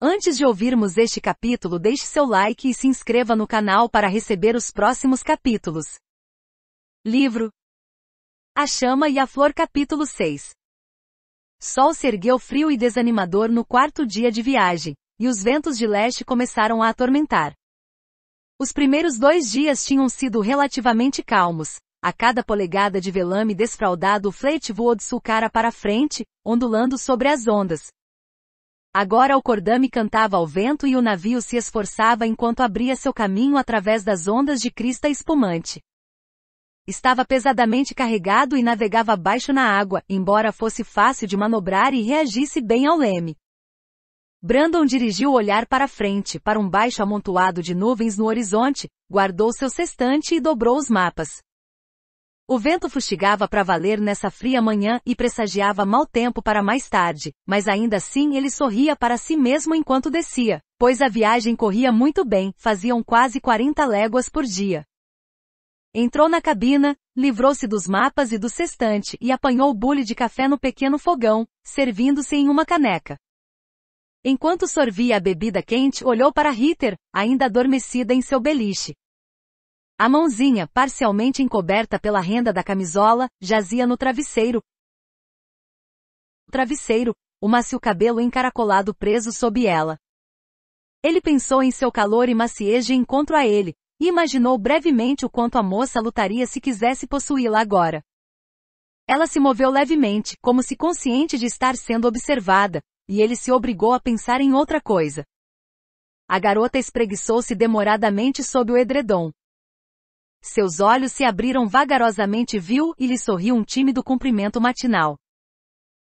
Antes de ouvirmos este capítulo, deixe seu like e se inscreva no canal para receber os próximos capítulos. Livro A Chama e a Flor, capítulo 6. Sol se ergueu frio e desanimador no quarto dia de viagem, e os ventos de leste começaram a atormentar. Os primeiros dois dias tinham sido relativamente calmos. A cada polegada de velame desfraldado o flete voou de sulcara para frente, ondulando sobre as ondas, Agora o cordame cantava ao vento e o navio se esforçava enquanto abria seu caminho através das ondas de crista espumante. Estava pesadamente carregado e navegava abaixo na água, embora fosse fácil de manobrar e reagisse bem ao leme. Brandon dirigiu o olhar para frente, para um baixo amontoado de nuvens no horizonte, guardou seu cestante e dobrou os mapas. O vento fustigava para valer nessa fria manhã e pressagiava mau tempo para mais tarde, mas ainda assim ele sorria para si mesmo enquanto descia, pois a viagem corria muito bem, faziam quase 40 léguas por dia. Entrou na cabina, livrou-se dos mapas e do sextante e apanhou o bule de café no pequeno fogão, servindo-se em uma caneca. Enquanto sorvia a bebida quente, olhou para Ritter, ainda adormecida em seu beliche, a mãozinha, parcialmente encoberta pela renda da camisola, jazia no travesseiro. Travesseiro, o macio cabelo encaracolado preso sob ela. Ele pensou em seu calor e maciez de encontro a ele, e imaginou brevemente o quanto a moça lutaria se quisesse possuí-la agora. Ela se moveu levemente, como se consciente de estar sendo observada, e ele se obrigou a pensar em outra coisa. A garota espreguiçou-se demoradamente sob o edredom, seus olhos se abriram vagarosamente viu e lhe sorriu um tímido cumprimento matinal.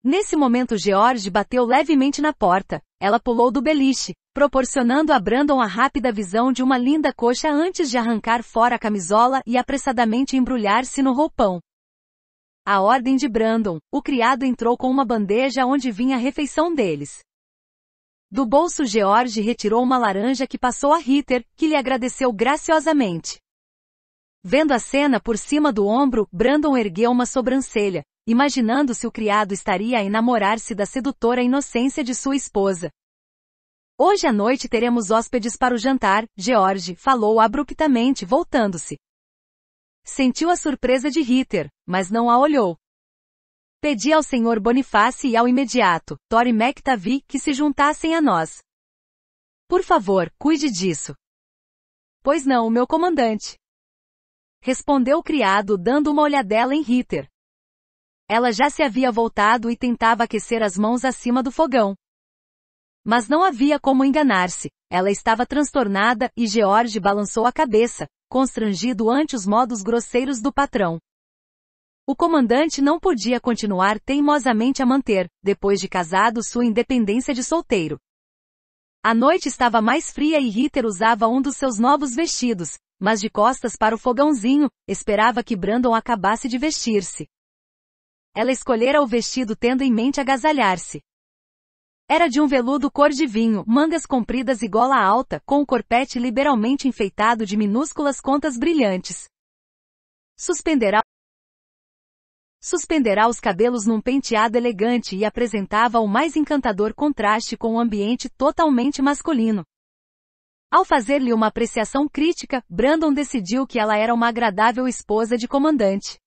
Nesse momento George bateu levemente na porta. Ela pulou do beliche, proporcionando a Brandon a rápida visão de uma linda coxa antes de arrancar fora a camisola e apressadamente embrulhar-se no roupão. A ordem de Brandon, o criado entrou com uma bandeja onde vinha a refeição deles. Do bolso George retirou uma laranja que passou a Ritter, que lhe agradeceu graciosamente. Vendo a cena por cima do ombro, Brandon ergueu uma sobrancelha, imaginando se o criado estaria a enamorar-se da sedutora inocência de sua esposa. Hoje à noite teremos hóspedes para o jantar, George falou abruptamente, voltando-se. Sentiu a surpresa de Ritter, mas não a olhou. Pedi ao Sr. Bonifácio e ao imediato, Tory McTavi, que se juntassem a nós. Por favor, cuide disso. Pois não, meu comandante. Respondeu o criado dando uma olhadela em Ritter. Ela já se havia voltado e tentava aquecer as mãos acima do fogão. Mas não havia como enganar-se. Ela estava transtornada e George balançou a cabeça, constrangido ante os modos grosseiros do patrão. O comandante não podia continuar teimosamente a manter, depois de casado, sua independência de solteiro. A noite estava mais fria e Ritter usava um dos seus novos vestidos, mas de costas para o fogãozinho, esperava que Brandon acabasse de vestir-se. Ela escolhera o vestido tendo em mente agasalhar-se. Era de um veludo cor de vinho, mangas compridas e gola alta, com o corpete liberalmente enfeitado de minúsculas contas brilhantes. Suspenderá suspenderá os cabelos num penteado elegante e apresentava o mais encantador contraste com o ambiente totalmente masculino. Ao fazer-lhe uma apreciação crítica, Brandon decidiu que ela era uma agradável esposa de comandante.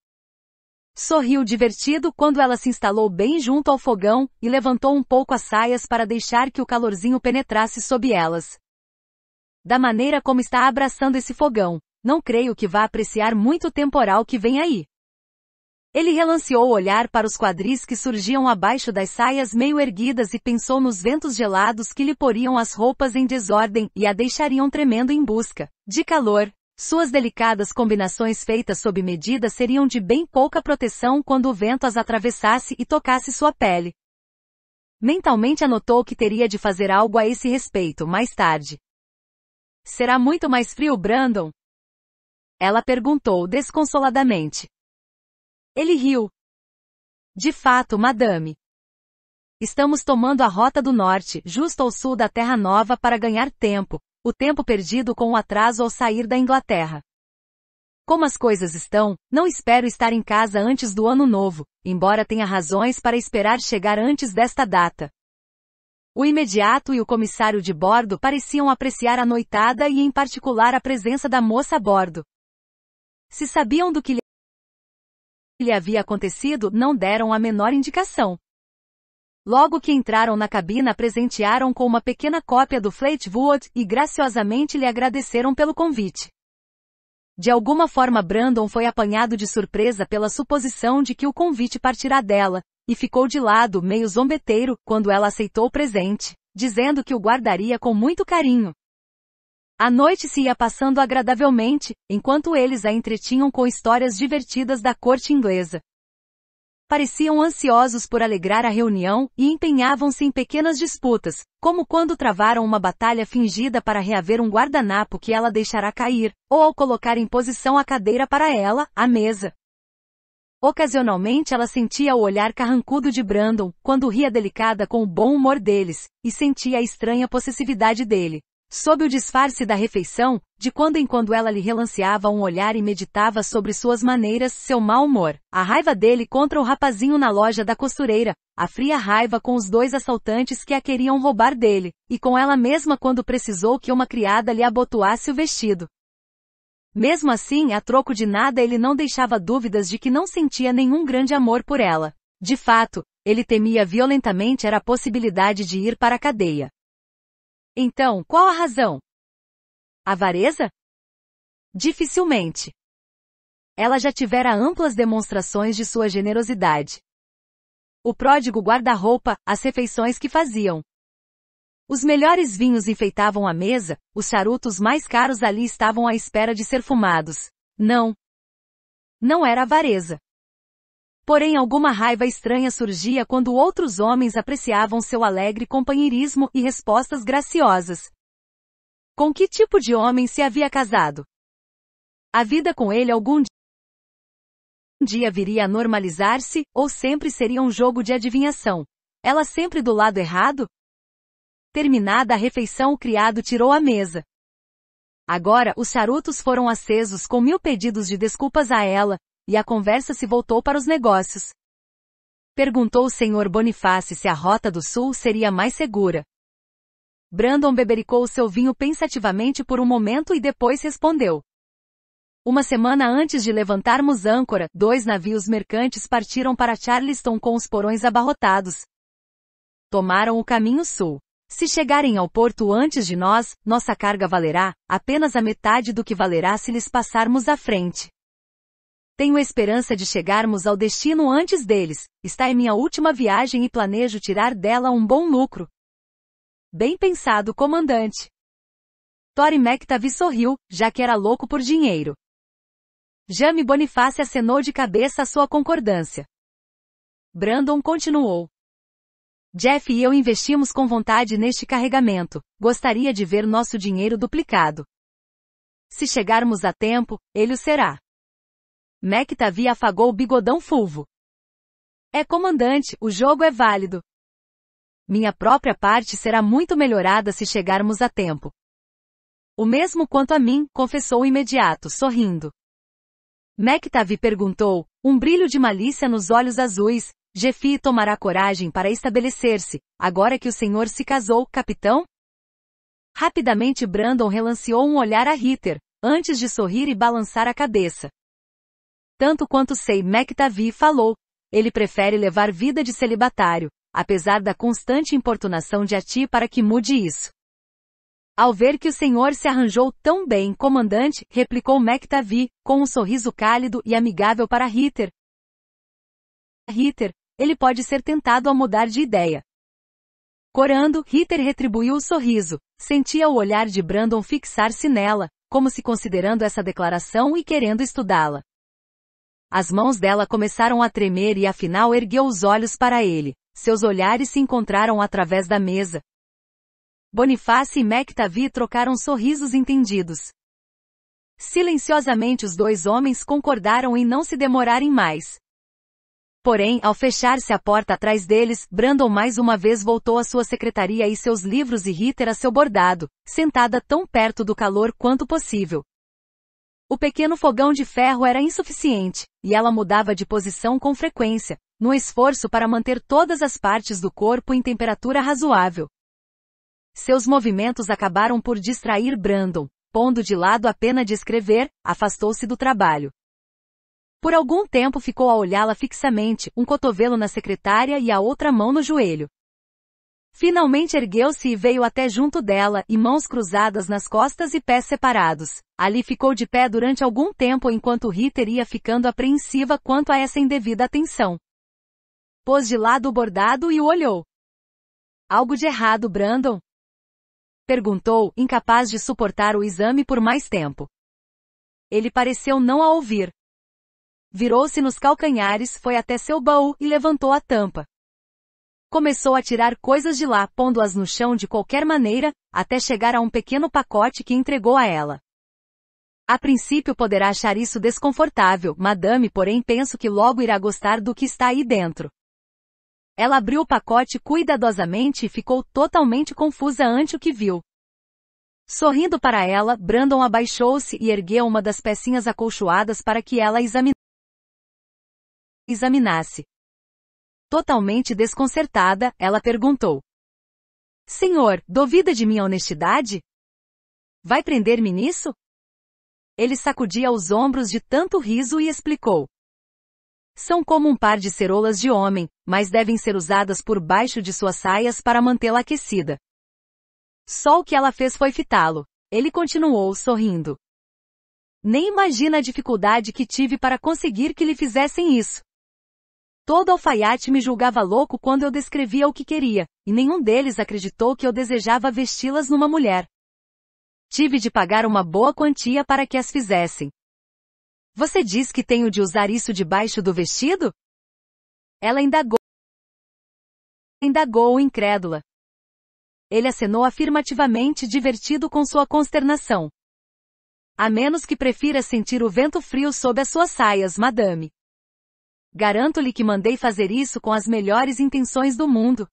Sorriu divertido quando ela se instalou bem junto ao fogão e levantou um pouco as saias para deixar que o calorzinho penetrasse sob elas. Da maneira como está abraçando esse fogão, não creio que vá apreciar muito o temporal que vem aí. Ele relanceou o olhar para os quadris que surgiam abaixo das saias meio erguidas e pensou nos ventos gelados que lhe poriam as roupas em desordem e a deixariam tremendo em busca de calor. Suas delicadas combinações feitas sob medida seriam de bem pouca proteção quando o vento as atravessasse e tocasse sua pele. Mentalmente anotou que teria de fazer algo a esse respeito mais tarde. Será muito mais frio, Brandon? Ela perguntou desconsoladamente. Ele riu. De fato, madame. Estamos tomando a rota do norte, justo ao sul da Terra Nova para ganhar tempo, o tempo perdido com o atraso ao sair da Inglaterra. Como as coisas estão, não espero estar em casa antes do ano novo, embora tenha razões para esperar chegar antes desta data. O imediato e o comissário de bordo pareciam apreciar a noitada e em particular a presença da moça a bordo. Se sabiam do que lhe havia acontecido não deram a menor indicação. Logo que entraram na cabina presentearam com uma pequena cópia do Fleetwood e graciosamente lhe agradeceram pelo convite. De alguma forma Brandon foi apanhado de surpresa pela suposição de que o convite partirá dela, e ficou de lado meio zombeteiro quando ela aceitou o presente, dizendo que o guardaria com muito carinho, a noite se ia passando agradavelmente, enquanto eles a entretinham com histórias divertidas da corte inglesa. Pareciam ansiosos por alegrar a reunião e empenhavam-se em pequenas disputas, como quando travaram uma batalha fingida para reaver um guardanapo que ela deixará cair, ou ao colocar em posição a cadeira para ela, a mesa. Ocasionalmente ela sentia o olhar carrancudo de Brandon, quando ria delicada com o bom humor deles, e sentia a estranha possessividade dele. Sob o disfarce da refeição, de quando em quando ela lhe relanceava um olhar e meditava sobre suas maneiras, seu mau humor, a raiva dele contra o rapazinho na loja da costureira, a fria raiva com os dois assaltantes que a queriam roubar dele, e com ela mesma quando precisou que uma criada lhe abotoasse o vestido. Mesmo assim, a troco de nada ele não deixava dúvidas de que não sentia nenhum grande amor por ela. De fato, ele temia violentamente era a possibilidade de ir para a cadeia. Então, qual a razão? Avareza? Dificilmente. Ela já tivera amplas demonstrações de sua generosidade. O pródigo guarda-roupa, as refeições que faziam. Os melhores vinhos enfeitavam a mesa, os charutos mais caros ali estavam à espera de ser fumados. Não. Não era avareza. Porém alguma raiva estranha surgia quando outros homens apreciavam seu alegre companheirismo e respostas graciosas. Com que tipo de homem se havia casado? A vida com ele algum dia viria a normalizar-se, ou sempre seria um jogo de adivinhação. Ela sempre do lado errado? Terminada a refeição o criado tirou a mesa. Agora os charutos foram acesos com mil pedidos de desculpas a ela, e a conversa se voltou para os negócios. Perguntou o senhor Bonifácio se a rota do sul seria mais segura. Brandon bebericou seu vinho pensativamente por um momento e depois respondeu. Uma semana antes de levantarmos âncora, dois navios mercantes partiram para Charleston com os porões abarrotados. Tomaram o caminho sul. Se chegarem ao porto antes de nós, nossa carga valerá apenas a metade do que valerá se lhes passarmos à frente. Tenho esperança de chegarmos ao destino antes deles. Está em minha última viagem e planejo tirar dela um bom lucro. Bem pensado, comandante. Tori McTavi sorriu, já que era louco por dinheiro. Jamie Bonifácio acenou de cabeça a sua concordância. Brandon continuou. Jeff e eu investimos com vontade neste carregamento. Gostaria de ver nosso dinheiro duplicado. Se chegarmos a tempo, ele o será. McTavi afagou o bigodão fulvo. É comandante, o jogo é válido. Minha própria parte será muito melhorada se chegarmos a tempo. O mesmo quanto a mim, confessou imediato, sorrindo. McTavi perguntou, um brilho de malícia nos olhos azuis, Jefi tomará coragem para estabelecer-se, agora que o senhor se casou, capitão? Rapidamente Brandon relanceou um olhar a Ritter, antes de sorrir e balançar a cabeça. Tanto quanto sei, McDavi falou. Ele prefere levar vida de celibatário, apesar da constante importunação de Ati para que mude isso. Ao ver que o senhor se arranjou tão bem, comandante, replicou McTavi, com um sorriso cálido e amigável para Ritter. Ritter, ele pode ser tentado a mudar de ideia. Corando, Ritter retribuiu o sorriso. Sentia o olhar de Brandon fixar-se nela, como se considerando essa declaração e querendo estudá-la. As mãos dela começaram a tremer e afinal ergueu os olhos para ele. Seus olhares se encontraram através da mesa. Bonifácio e MacTavi trocaram sorrisos entendidos. Silenciosamente os dois homens concordaram em não se demorarem mais. Porém, ao fechar-se a porta atrás deles, Brandon mais uma vez voltou à sua secretaria e seus livros e Ritter a seu bordado, sentada tão perto do calor quanto possível. O pequeno fogão de ferro era insuficiente, e ela mudava de posição com frequência, no esforço para manter todas as partes do corpo em temperatura razoável. Seus movimentos acabaram por distrair Brandon, pondo de lado a pena de escrever, afastou-se do trabalho. Por algum tempo ficou a olhá-la fixamente, um cotovelo na secretária e a outra mão no joelho. Finalmente ergueu-se e veio até junto dela, e mãos cruzadas nas costas e pés separados. Ali ficou de pé durante algum tempo enquanto Ritter ia ficando apreensiva quanto a essa indevida atenção. Pôs de lado o bordado e o olhou. Algo de errado, Brandon? Perguntou, incapaz de suportar o exame por mais tempo. Ele pareceu não a ouvir. Virou-se nos calcanhares, foi até seu baú e levantou a tampa. Começou a tirar coisas de lá, pondo-as no chão de qualquer maneira, até chegar a um pequeno pacote que entregou a ela. A princípio poderá achar isso desconfortável, madame, porém penso que logo irá gostar do que está aí dentro. Ela abriu o pacote cuidadosamente e ficou totalmente confusa ante o que viu. Sorrindo para ela, Brandon abaixou-se e ergueu uma das pecinhas acolchoadas para que ela examinasse. Totalmente desconcertada, ela perguntou. Senhor, duvida de minha honestidade? Vai prender-me nisso? Ele sacudia os ombros de tanto riso e explicou. São como um par de cerolas de homem, mas devem ser usadas por baixo de suas saias para mantê-la aquecida. Só o que ela fez foi fitá-lo. Ele continuou sorrindo. Nem imagina a dificuldade que tive para conseguir que lhe fizessem isso. Todo alfaiate me julgava louco quando eu descrevia o que queria, e nenhum deles acreditou que eu desejava vesti-las numa mulher. Tive de pagar uma boa quantia para que as fizessem. Você diz que tenho de usar isso debaixo do vestido? Ela indagou. Indagou incrédula. Ele acenou afirmativamente divertido com sua consternação. A menos que prefira sentir o vento frio sob as suas saias, madame. Garanto-lhe que mandei fazer isso com as melhores intenções do mundo.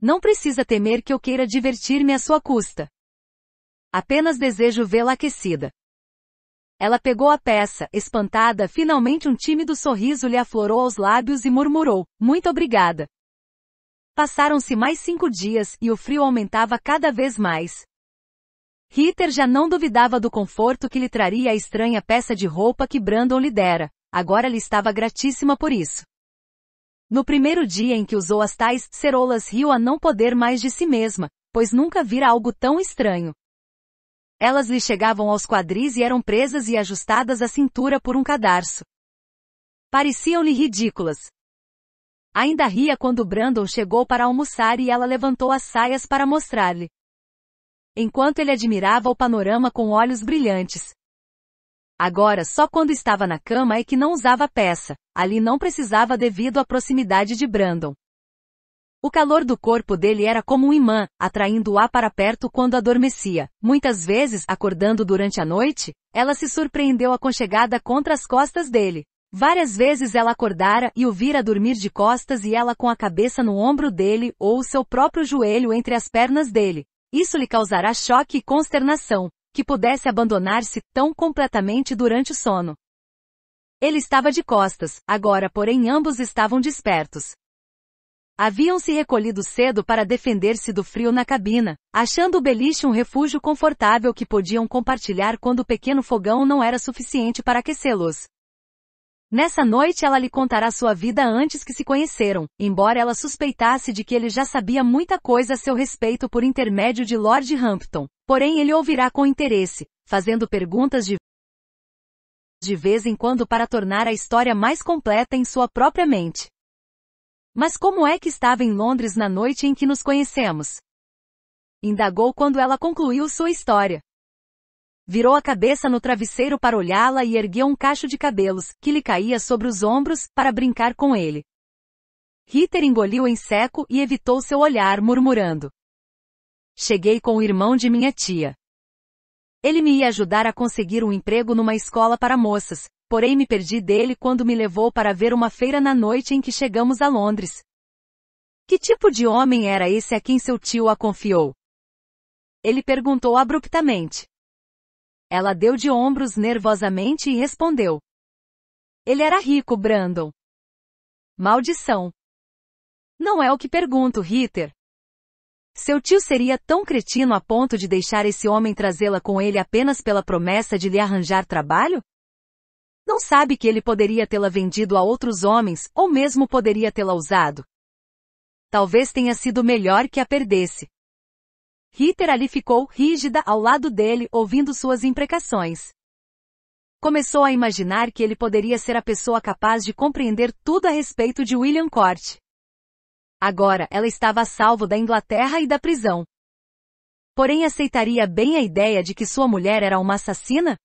Não precisa temer que eu queira divertir-me à sua custa. Apenas desejo vê-la aquecida. Ela pegou a peça, espantada, finalmente um tímido sorriso lhe aflorou aos lábios e murmurou, muito obrigada. Passaram-se mais cinco dias e o frio aumentava cada vez mais. Ritter já não duvidava do conforto que lhe traria a estranha peça de roupa que Brandon lhe dera. Agora lhe estava gratíssima por isso. No primeiro dia em que usou as tais cerolas riu a não poder mais de si mesma, pois nunca vira algo tão estranho. Elas lhe chegavam aos quadris e eram presas e ajustadas à cintura por um cadarço. Pareciam-lhe ridículas. Ainda ria quando Brandon chegou para almoçar e ela levantou as saias para mostrar-lhe. Enquanto ele admirava o panorama com olhos brilhantes, Agora só quando estava na cama é que não usava peça, ali não precisava devido à proximidade de Brandon. O calor do corpo dele era como um imã, atraindo-a para perto quando adormecia. Muitas vezes, acordando durante a noite, ela se surpreendeu aconchegada contra as costas dele. Várias vezes ela acordara e o vira dormir de costas e ela com a cabeça no ombro dele ou o seu próprio joelho entre as pernas dele. Isso lhe causará choque e consternação, que pudesse abandonar-se tão completamente durante o sono. Ele estava de costas, agora porém ambos estavam despertos. Haviam se recolhido cedo para defender-se do frio na cabina, achando o beliche um refúgio confortável que podiam compartilhar quando o pequeno fogão não era suficiente para aquecê-los. Nessa noite ela lhe contará sua vida antes que se conheceram, embora ela suspeitasse de que ele já sabia muita coisa a seu respeito por intermédio de Lord Hampton. Porém ele ouvirá com interesse, fazendo perguntas de de vez em quando para tornar a história mais completa em sua própria mente. Mas como é que estava em Londres na noite em que nos conhecemos? Indagou quando ela concluiu sua história virou a cabeça no travesseiro para olhá-la e ergueu um cacho de cabelos, que lhe caía sobre os ombros, para brincar com ele. Ritter engoliu em seco e evitou seu olhar, murmurando. Cheguei com o irmão de minha tia. Ele me ia ajudar a conseguir um emprego numa escola para moças, porém me perdi dele quando me levou para ver uma feira na noite em que chegamos a Londres. Que tipo de homem era esse a quem seu tio a confiou? Ele perguntou abruptamente. Ela deu de ombros nervosamente e respondeu. Ele era rico, Brandon. Maldição. Não é o que pergunto, Ritter. Seu tio seria tão cretino a ponto de deixar esse homem trazê-la com ele apenas pela promessa de lhe arranjar trabalho? Não sabe que ele poderia tê-la vendido a outros homens, ou mesmo poderia tê-la usado. Talvez tenha sido melhor que a perdesse. Ritter ali ficou rígida ao lado dele, ouvindo suas imprecações. Começou a imaginar que ele poderia ser a pessoa capaz de compreender tudo a respeito de William Court. Agora ela estava a salvo da Inglaterra e da prisão. Porém aceitaria bem a ideia de que sua mulher era uma assassina?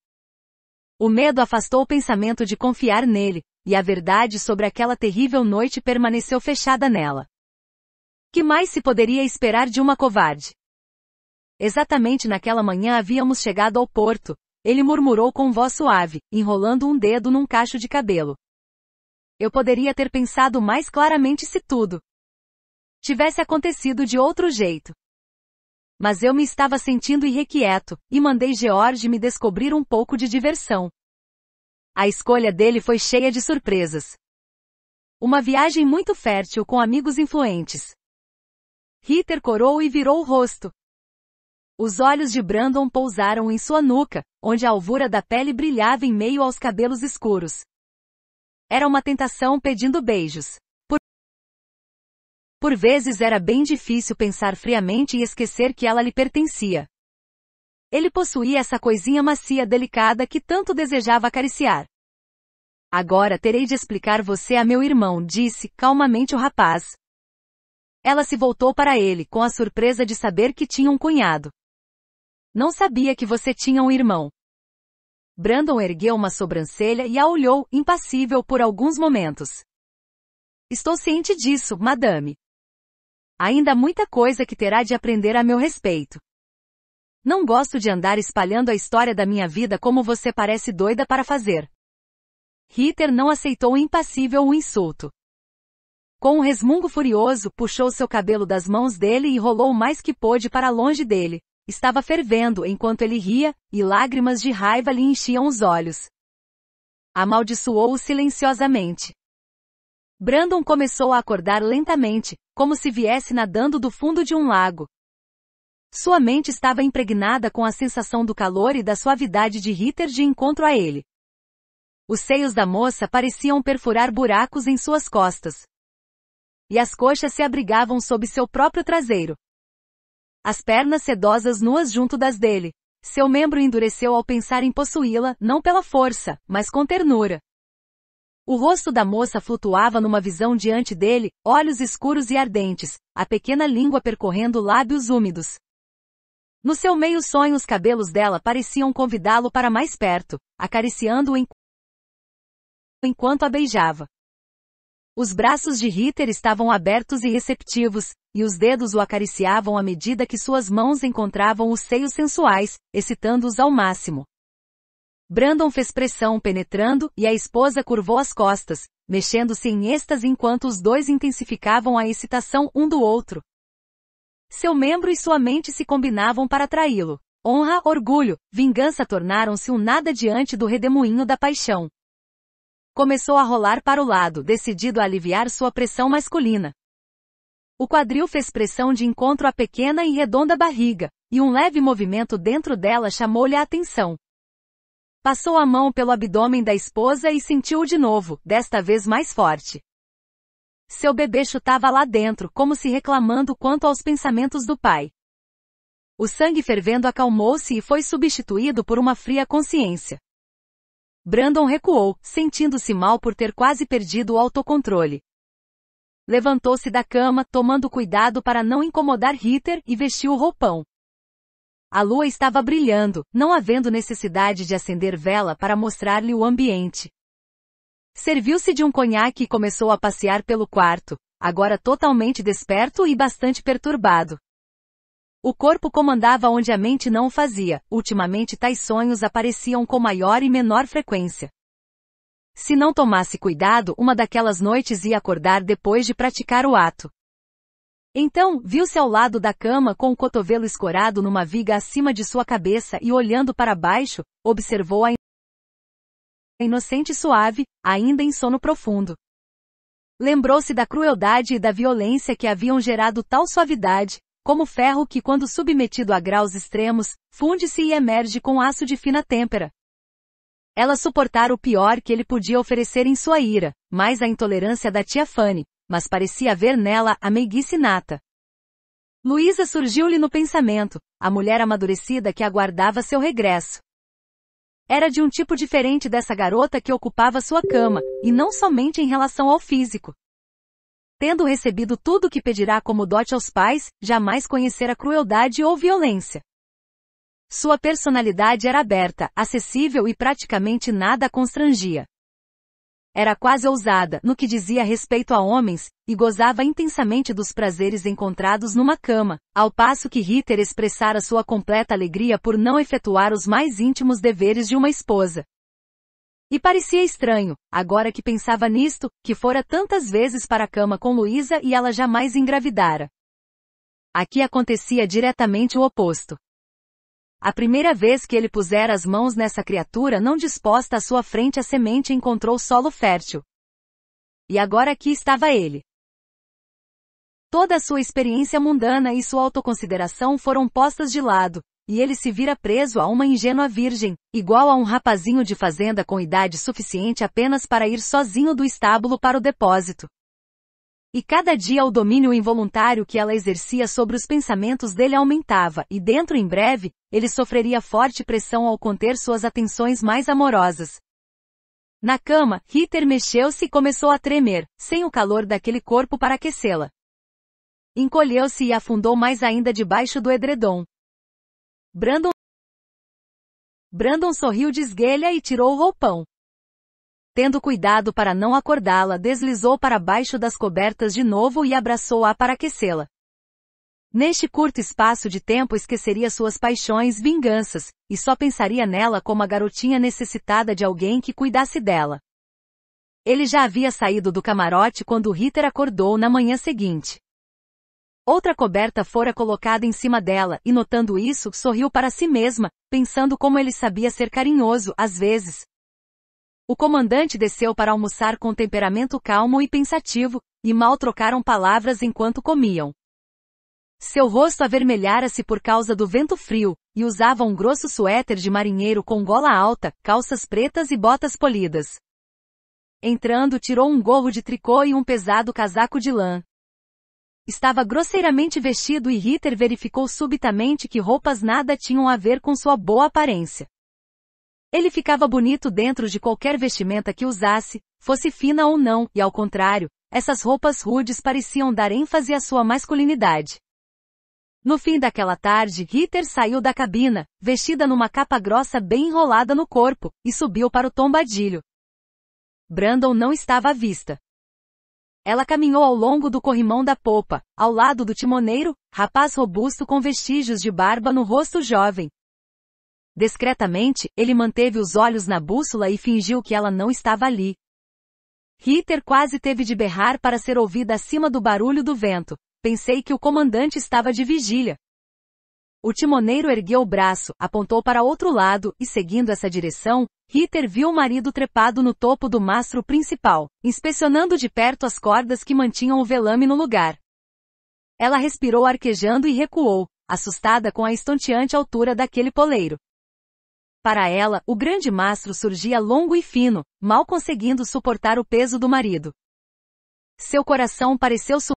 O medo afastou o pensamento de confiar nele, e a verdade sobre aquela terrível noite permaneceu fechada nela. Que mais se poderia esperar de uma covarde? Exatamente naquela manhã havíamos chegado ao porto. Ele murmurou com voz suave, enrolando um dedo num cacho de cabelo. Eu poderia ter pensado mais claramente se tudo tivesse acontecido de outro jeito. Mas eu me estava sentindo irrequieto, e mandei George me descobrir um pouco de diversão. A escolha dele foi cheia de surpresas. Uma viagem muito fértil com amigos influentes. Ritter corou e virou o rosto, os olhos de Brandon pousaram em sua nuca, onde a alvura da pele brilhava em meio aos cabelos escuros. Era uma tentação pedindo beijos. Por, Por vezes era bem difícil pensar friamente e esquecer que ela lhe pertencia. Ele possuía essa coisinha macia delicada que tanto desejava acariciar. Agora terei de explicar você a meu irmão, disse calmamente o rapaz. Ela se voltou para ele com a surpresa de saber que tinha um cunhado. Não sabia que você tinha um irmão. Brandon ergueu uma sobrancelha e a olhou, impassível por alguns momentos. Estou ciente disso, madame. Ainda muita coisa que terá de aprender a meu respeito. Não gosto de andar espalhando a história da minha vida como você parece doida para fazer. Ritter não aceitou impassível o insulto. Com um resmungo furioso, puxou seu cabelo das mãos dele e rolou o mais que pôde para longe dele, Estava fervendo enquanto ele ria, e lágrimas de raiva lhe enchiam os olhos. Amaldiçoou-o silenciosamente. Brandon começou a acordar lentamente, como se viesse nadando do fundo de um lago. Sua mente estava impregnada com a sensação do calor e da suavidade de Ritter de encontro a ele. Os seios da moça pareciam perfurar buracos em suas costas. E as coxas se abrigavam sob seu próprio traseiro as pernas sedosas nuas junto das dele. Seu membro endureceu ao pensar em possuí-la, não pela força, mas com ternura. O rosto da moça flutuava numa visão diante dele, olhos escuros e ardentes, a pequena língua percorrendo lábios úmidos. No seu meio sonho os cabelos dela pareciam convidá-lo para mais perto, acariciando-o enquanto a beijava. Os braços de Ritter estavam abertos e receptivos, e os dedos o acariciavam à medida que suas mãos encontravam os seios sensuais, excitando-os ao máximo. Brandon fez pressão penetrando e a esposa curvou as costas, mexendo-se em êxtase enquanto os dois intensificavam a excitação um do outro. Seu membro e sua mente se combinavam para traí lo Honra, orgulho, vingança tornaram-se um nada diante do redemoinho da paixão. Começou a rolar para o lado, decidido a aliviar sua pressão masculina. O quadril fez pressão de encontro à pequena e redonda barriga, e um leve movimento dentro dela chamou-lhe a atenção. Passou a mão pelo abdômen da esposa e sentiu-o de novo, desta vez mais forte. Seu bebê chutava lá dentro, como se reclamando quanto aos pensamentos do pai. O sangue fervendo acalmou-se e foi substituído por uma fria consciência. Brandon recuou, sentindo-se mal por ter quase perdido o autocontrole. Levantou-se da cama, tomando cuidado para não incomodar Ritter, e vestiu o roupão. A lua estava brilhando, não havendo necessidade de acender vela para mostrar-lhe o ambiente. Serviu-se de um conhaque e começou a passear pelo quarto, agora totalmente desperto e bastante perturbado. O corpo comandava onde a mente não o fazia, ultimamente tais sonhos apareciam com maior e menor frequência se não tomasse cuidado uma daquelas noites ia acordar depois de praticar o ato. Então, viu-se ao lado da cama com o cotovelo escorado numa viga acima de sua cabeça e olhando para baixo, observou a inocente suave, ainda em sono profundo. Lembrou-se da crueldade e da violência que haviam gerado tal suavidade, como ferro que quando submetido a graus extremos, funde-se e emerge com aço de fina têmpera, ela suportara o pior que ele podia oferecer em sua ira, mais a intolerância da tia Fanny, mas parecia haver nela a meiguice nata. Luísa surgiu-lhe no pensamento, a mulher amadurecida que aguardava seu regresso. Era de um tipo diferente dessa garota que ocupava sua cama, e não somente em relação ao físico. Tendo recebido tudo o que pedirá como dote aos pais, jamais conhecerá crueldade ou violência. Sua personalidade era aberta, acessível e praticamente nada constrangia. Era quase ousada no que dizia respeito a homens, e gozava intensamente dos prazeres encontrados numa cama, ao passo que Ritter expressara sua completa alegria por não efetuar os mais íntimos deveres de uma esposa. E parecia estranho, agora que pensava nisto, que fora tantas vezes para a cama com Luísa e ela jamais engravidara. Aqui acontecia diretamente o oposto. A primeira vez que ele pusera as mãos nessa criatura não disposta à sua frente a semente encontrou solo fértil. E agora aqui estava ele. Toda a sua experiência mundana e sua autoconsideração foram postas de lado, e ele se vira preso a uma ingênua virgem, igual a um rapazinho de fazenda com idade suficiente apenas para ir sozinho do estábulo para o depósito. E cada dia o domínio involuntário que ela exercia sobre os pensamentos dele aumentava, e dentro em breve, ele sofreria forte pressão ao conter suas atenções mais amorosas. Na cama, Ritter mexeu-se e começou a tremer, sem o calor daquele corpo para aquecê-la. Encolheu-se e afundou mais ainda debaixo do edredom. Brandon Brandon sorriu de esguelha e tirou o roupão. Tendo cuidado para não acordá-la, deslizou para baixo das cobertas de novo e abraçou-a para aquecê-la. Neste curto espaço de tempo esqueceria suas paixões, vinganças, e só pensaria nela como a garotinha necessitada de alguém que cuidasse dela. Ele já havia saído do camarote quando Ritter acordou na manhã seguinte. Outra coberta fora colocada em cima dela, e notando isso, sorriu para si mesma, pensando como ele sabia ser carinhoso, às vezes, o comandante desceu para almoçar com temperamento calmo e pensativo, e mal trocaram palavras enquanto comiam. Seu rosto avermelhara-se por causa do vento frio, e usava um grosso suéter de marinheiro com gola alta, calças pretas e botas polidas. Entrando, tirou um gorro de tricô e um pesado casaco de lã. Estava grosseiramente vestido e Ritter verificou subitamente que roupas nada tinham a ver com sua boa aparência. Ele ficava bonito dentro de qualquer vestimenta que usasse, fosse fina ou não, e ao contrário, essas roupas rudes pareciam dar ênfase à sua masculinidade. No fim daquela tarde, Ritter saiu da cabina, vestida numa capa grossa bem enrolada no corpo, e subiu para o tombadilho. Brandon não estava à vista. Ela caminhou ao longo do corrimão da popa, ao lado do timoneiro, rapaz robusto com vestígios de barba no rosto jovem, Discretamente, ele manteve os olhos na bússola e fingiu que ela não estava ali. Ritter quase teve de berrar para ser ouvida acima do barulho do vento. Pensei que o comandante estava de vigília. O timoneiro ergueu o braço, apontou para outro lado, e seguindo essa direção, Ritter viu o marido trepado no topo do mastro principal, inspecionando de perto as cordas que mantinham o velame no lugar. Ela respirou arquejando e recuou, assustada com a estonteante altura daquele poleiro. Para ela, o grande mastro surgia longo e fino, mal conseguindo suportar o peso do marido. Seu coração pareceu su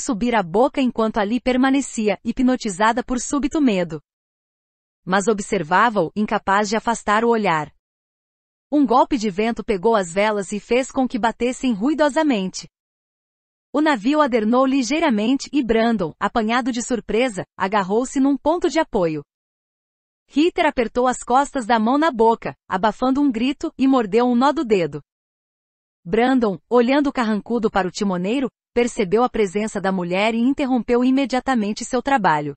subir a boca enquanto ali permanecia, hipnotizada por súbito medo. Mas observava-o, incapaz de afastar o olhar. Um golpe de vento pegou as velas e fez com que batessem ruidosamente. O navio adernou ligeiramente e Brandon, apanhado de surpresa, agarrou-se num ponto de apoio. Ritter apertou as costas da mão na boca, abafando um grito, e mordeu um nó do dedo. Brandon, olhando carrancudo para o timoneiro, percebeu a presença da mulher e interrompeu imediatamente seu trabalho.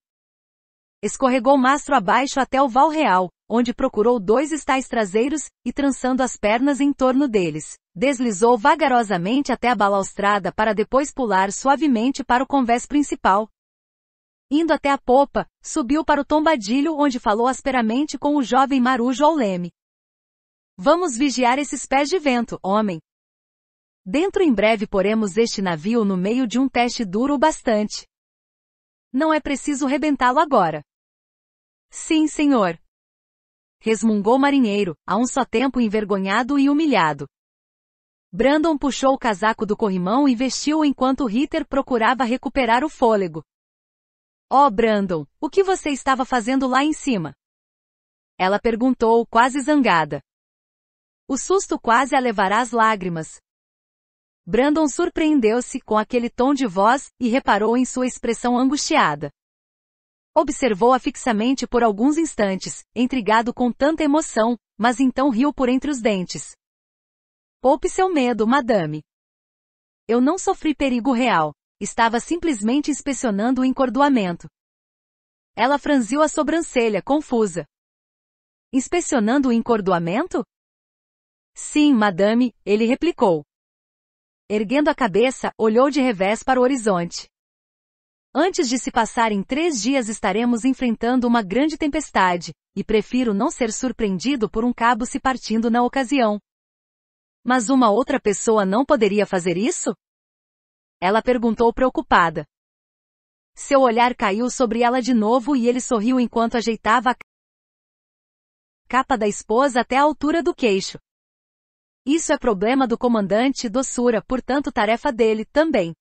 Escorregou mastro abaixo até o val real, onde procurou dois estais traseiros, e trançando as pernas em torno deles, deslizou vagarosamente até a balaustrada para depois pular suavemente para o convés principal, indo até a popa, subiu para o tombadilho onde falou asperamente com o jovem marujo ao leme. Vamos vigiar esses pés de vento, homem. Dentro em breve poremos este navio no meio de um teste duro o bastante. Não é preciso rebentá-lo agora. Sim, senhor. Resmungou o marinheiro, a um só tempo envergonhado e humilhado. Brandon puxou o casaco do corrimão e vestiu enquanto Ritter procurava recuperar o fôlego. Oh, Brandon, o que você estava fazendo lá em cima? Ela perguntou, quase zangada. O susto quase a levará às lágrimas. Brandon surpreendeu-se com aquele tom de voz e reparou em sua expressão angustiada. Observou-a fixamente por alguns instantes, intrigado com tanta emoção, mas então riu por entre os dentes. Poupe seu medo, madame. Eu não sofri perigo real. Estava simplesmente inspecionando o encordoamento. Ela franziu a sobrancelha, confusa. Inspecionando o encordoamento? Sim, madame, ele replicou. Erguendo a cabeça, olhou de revés para o horizonte. Antes de se passarem três dias estaremos enfrentando uma grande tempestade, e prefiro não ser surpreendido por um cabo se partindo na ocasião. Mas uma outra pessoa não poderia fazer isso? Ela perguntou preocupada. Seu olhar caiu sobre ela de novo e ele sorriu enquanto ajeitava a capa da esposa até a altura do queixo. Isso é problema do comandante doçura, portanto tarefa dele também.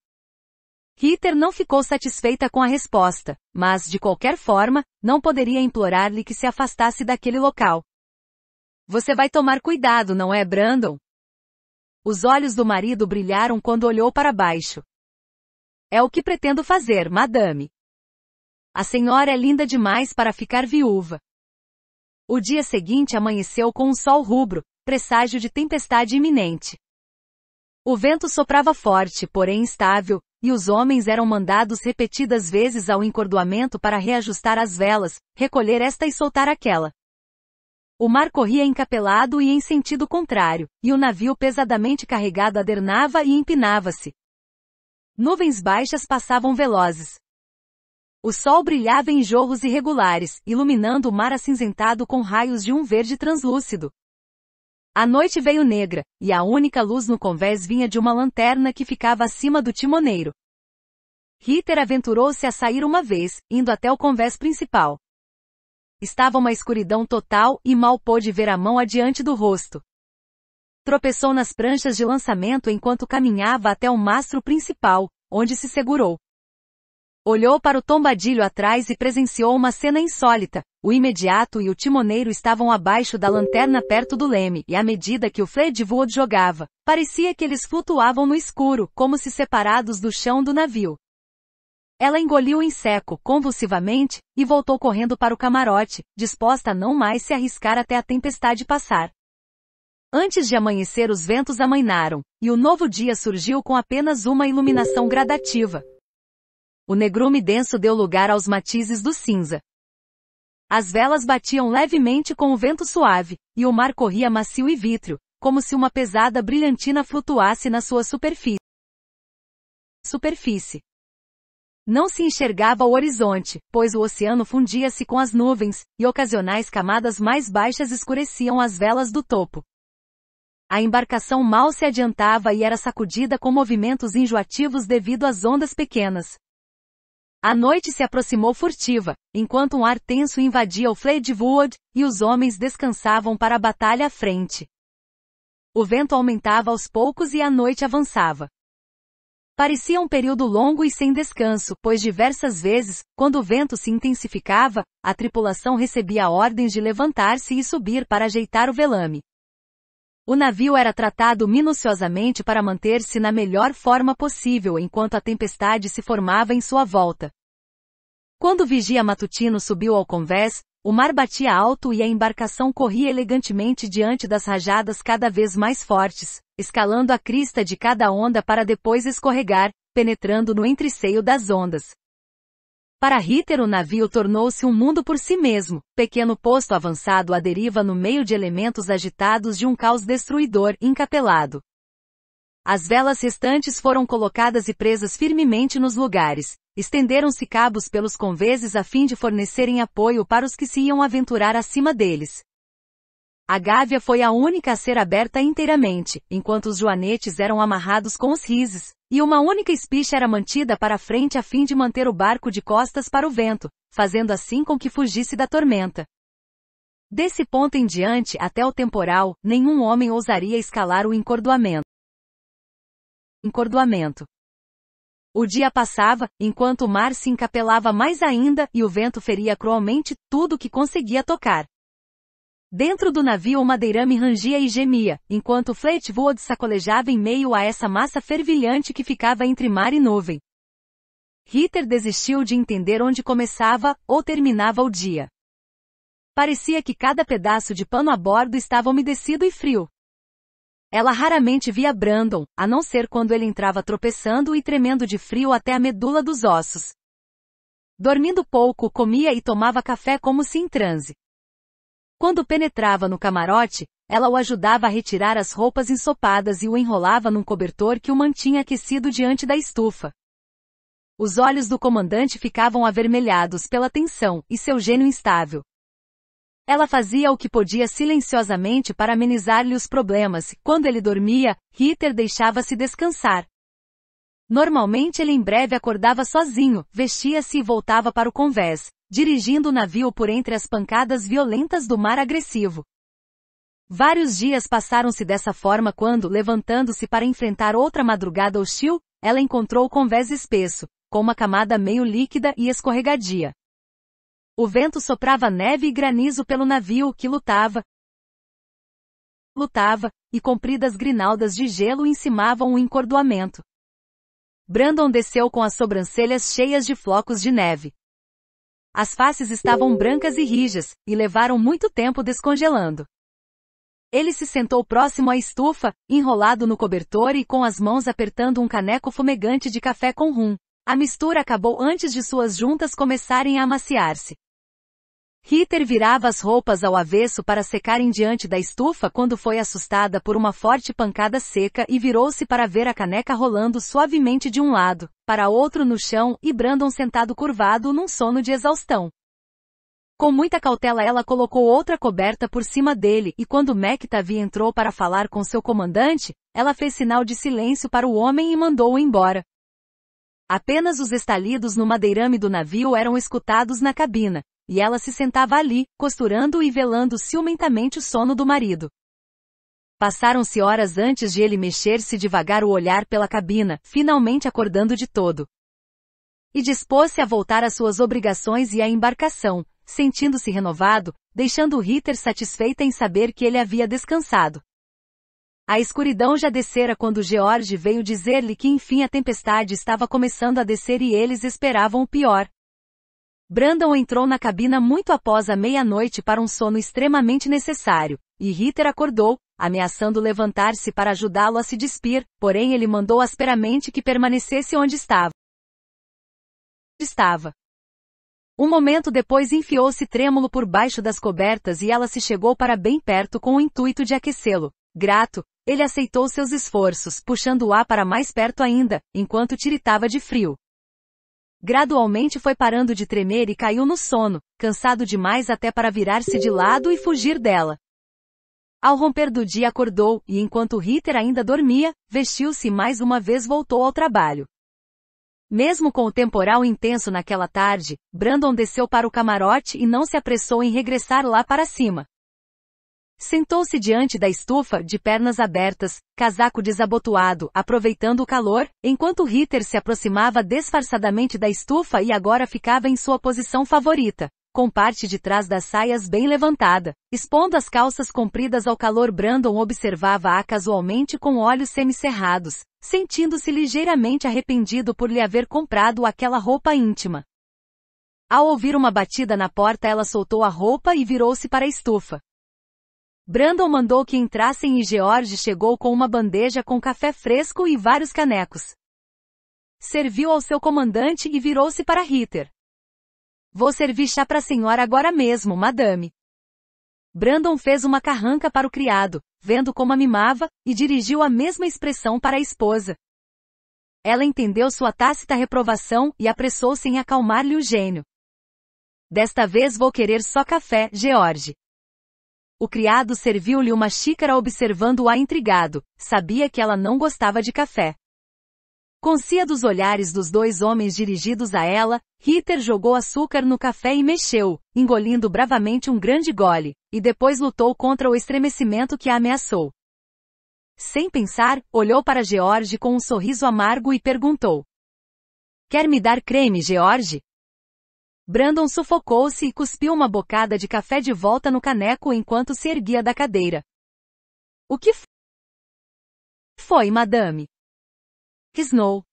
Ritter não ficou satisfeita com a resposta, mas de qualquer forma, não poderia implorar-lhe que se afastasse daquele local. Você vai tomar cuidado, não é, Brandon? Os olhos do marido brilharam quando olhou para baixo. É o que pretendo fazer, madame. A senhora é linda demais para ficar viúva. O dia seguinte amanheceu com um sol rubro, presságio de tempestade iminente. O vento soprava forte, porém instável, e os homens eram mandados repetidas vezes ao encordoamento para reajustar as velas, recolher esta e soltar aquela. O mar corria encapelado e em sentido contrário, e o navio pesadamente carregado adernava e empinava-se. Nuvens baixas passavam velozes. O sol brilhava em jorros irregulares, iluminando o mar acinzentado com raios de um verde translúcido. A noite veio negra, e a única luz no convés vinha de uma lanterna que ficava acima do timoneiro. Ritter aventurou-se a sair uma vez, indo até o convés principal. Estava uma escuridão total e mal pôde ver a mão adiante do rosto. Tropeçou nas pranchas de lançamento enquanto caminhava até o mastro principal, onde se segurou. Olhou para o tombadilho atrás e presenciou uma cena insólita. O imediato e o timoneiro estavam abaixo da lanterna perto do leme, e à medida que o Fredwood jogava, parecia que eles flutuavam no escuro, como se separados do chão do navio. Ela engoliu em seco, convulsivamente, e voltou correndo para o camarote, disposta a não mais se arriscar até a tempestade passar. Antes de amanhecer os ventos amainaram, e o novo dia surgiu com apenas uma iluminação gradativa. O negrume denso deu lugar aos matizes do cinza. As velas batiam levemente com o vento suave, e o mar corria macio e vítreo, como se uma pesada brilhantina flutuasse na sua superfície. Superfície. Não se enxergava o horizonte, pois o oceano fundia-se com as nuvens, e ocasionais camadas mais baixas escureciam as velas do topo. A embarcação mal se adiantava e era sacudida com movimentos enjoativos devido às ondas pequenas. A noite se aproximou furtiva, enquanto um ar tenso invadia o Fleetwood e os homens descansavam para a batalha à frente. O vento aumentava aos poucos e a noite avançava. Parecia um período longo e sem descanso, pois diversas vezes, quando o vento se intensificava, a tripulação recebia ordens de levantar-se e subir para ajeitar o velame. O navio era tratado minuciosamente para manter-se na melhor forma possível enquanto a tempestade se formava em sua volta. Quando o vigia matutino subiu ao convés, o mar batia alto e a embarcação corria elegantemente diante das rajadas cada vez mais fortes, escalando a crista de cada onda para depois escorregar, penetrando no entreceio das ondas. Para Ritter o navio tornou-se um mundo por si mesmo, pequeno posto avançado à deriva no meio de elementos agitados de um caos destruidor encapelado. As velas restantes foram colocadas e presas firmemente nos lugares. Estenderam-se cabos pelos conveses a fim de fornecerem apoio para os que se iam aventurar acima deles. A gávea foi a única a ser aberta inteiramente, enquanto os joanetes eram amarrados com os rises, e uma única espicha era mantida para frente a fim de manter o barco de costas para o vento, fazendo assim com que fugisse da tormenta. Desse ponto em diante até o temporal, nenhum homem ousaria escalar o encordoamento encordoamento. O dia passava, enquanto o mar se encapelava mais ainda e o vento feria cruelmente tudo que conseguia tocar. Dentro do navio o madeirame rangia e gemia, enquanto Fleetwood sacolejava em meio a essa massa fervilhante que ficava entre mar e nuvem. Ritter desistiu de entender onde começava ou terminava o dia. Parecia que cada pedaço de pano a bordo estava umedecido e frio. Ela raramente via Brandon, a não ser quando ele entrava tropeçando e tremendo de frio até a medula dos ossos. Dormindo pouco, comia e tomava café como se em transe. Quando penetrava no camarote, ela o ajudava a retirar as roupas ensopadas e o enrolava num cobertor que o mantinha aquecido diante da estufa. Os olhos do comandante ficavam avermelhados pela tensão e seu gênio instável. Ela fazia o que podia silenciosamente para amenizar-lhe os problemas. Quando ele dormia, Ritter deixava-se descansar. Normalmente ele em breve acordava sozinho, vestia-se e voltava para o convés, dirigindo o navio por entre as pancadas violentas do mar agressivo. Vários dias passaram-se dessa forma quando, levantando-se para enfrentar outra madrugada hostil, ela encontrou o convés espesso, com uma camada meio líquida e escorregadia. O vento soprava neve e granizo pelo navio que lutava. Lutava, e compridas grinaldas de gelo encimavam o encordoamento. Brandon desceu com as sobrancelhas cheias de flocos de neve. As faces estavam brancas e rijas, e levaram muito tempo descongelando. Ele se sentou próximo à estufa, enrolado no cobertor e com as mãos apertando um caneco fumegante de café com rum. A mistura acabou antes de suas juntas começarem a amaciar-se. Ritter virava as roupas ao avesso para secarem diante da estufa quando foi assustada por uma forte pancada seca e virou-se para ver a caneca rolando suavemente de um lado, para outro no chão e Brandon sentado curvado num sono de exaustão. Com muita cautela ela colocou outra coberta por cima dele e quando McTavi entrou para falar com seu comandante, ela fez sinal de silêncio para o homem e mandou-o embora. Apenas os estalidos no madeirame do navio eram escutados na cabina, e ela se sentava ali, costurando e velando ciumentamente o sono do marido. Passaram-se horas antes de ele mexer-se devagar o olhar pela cabina, finalmente acordando de todo. E dispôs-se a voltar às suas obrigações e à embarcação, sentindo-se renovado, deixando Ritter satisfeita em saber que ele havia descansado. A escuridão já descera quando George veio dizer-lhe que enfim a tempestade estava começando a descer e eles esperavam o pior, Brandon entrou na cabina muito após a meia-noite para um sono extremamente necessário, e Ritter acordou, ameaçando levantar-se para ajudá-lo a se despir, porém ele mandou asperamente que permanecesse onde estava. Estava. Um momento depois enfiou-se trêmulo por baixo das cobertas e ela se chegou para bem perto com o intuito de aquecê-lo. Grato, ele aceitou seus esforços, puxando-a para mais perto ainda, enquanto tiritava de frio. Gradualmente foi parando de tremer e caiu no sono, cansado demais até para virar-se de lado e fugir dela. Ao romper do dia acordou, e enquanto Ritter ainda dormia, vestiu-se e mais uma vez voltou ao trabalho. Mesmo com o temporal intenso naquela tarde, Brandon desceu para o camarote e não se apressou em regressar lá para cima. Sentou-se diante da estufa, de pernas abertas, casaco desabotoado, aproveitando o calor, enquanto Ritter se aproximava disfarçadamente da estufa e agora ficava em sua posição favorita, com parte de trás das saias bem levantada, expondo as calças compridas ao calor. Brandon observava-a casualmente com olhos semicerrados, sentindo-se ligeiramente arrependido por lhe haver comprado aquela roupa íntima. Ao ouvir uma batida na porta, ela soltou a roupa e virou-se para a estufa. Brandon mandou que entrassem e George chegou com uma bandeja com café fresco e vários canecos. Serviu ao seu comandante e virou-se para Ritter. Vou servir chá para a senhora agora mesmo, madame. Brandon fez uma carranca para o criado, vendo como a mimava, e dirigiu a mesma expressão para a esposa. Ela entendeu sua tácita reprovação e apressou-se em acalmar-lhe o gênio. Desta vez vou querer só café, George. O criado serviu-lhe uma xícara observando-a intrigado, sabia que ela não gostava de café. Concia dos olhares dos dois homens dirigidos a ela, Ritter jogou açúcar no café e mexeu, engolindo bravamente um grande gole, e depois lutou contra o estremecimento que a ameaçou. Sem pensar, olhou para George com um sorriso amargo e perguntou. Quer me dar creme, George? Brandon sufocou-se e cuspiu uma bocada de café de volta no caneco enquanto se erguia da cadeira. O que foi, madame? Snow.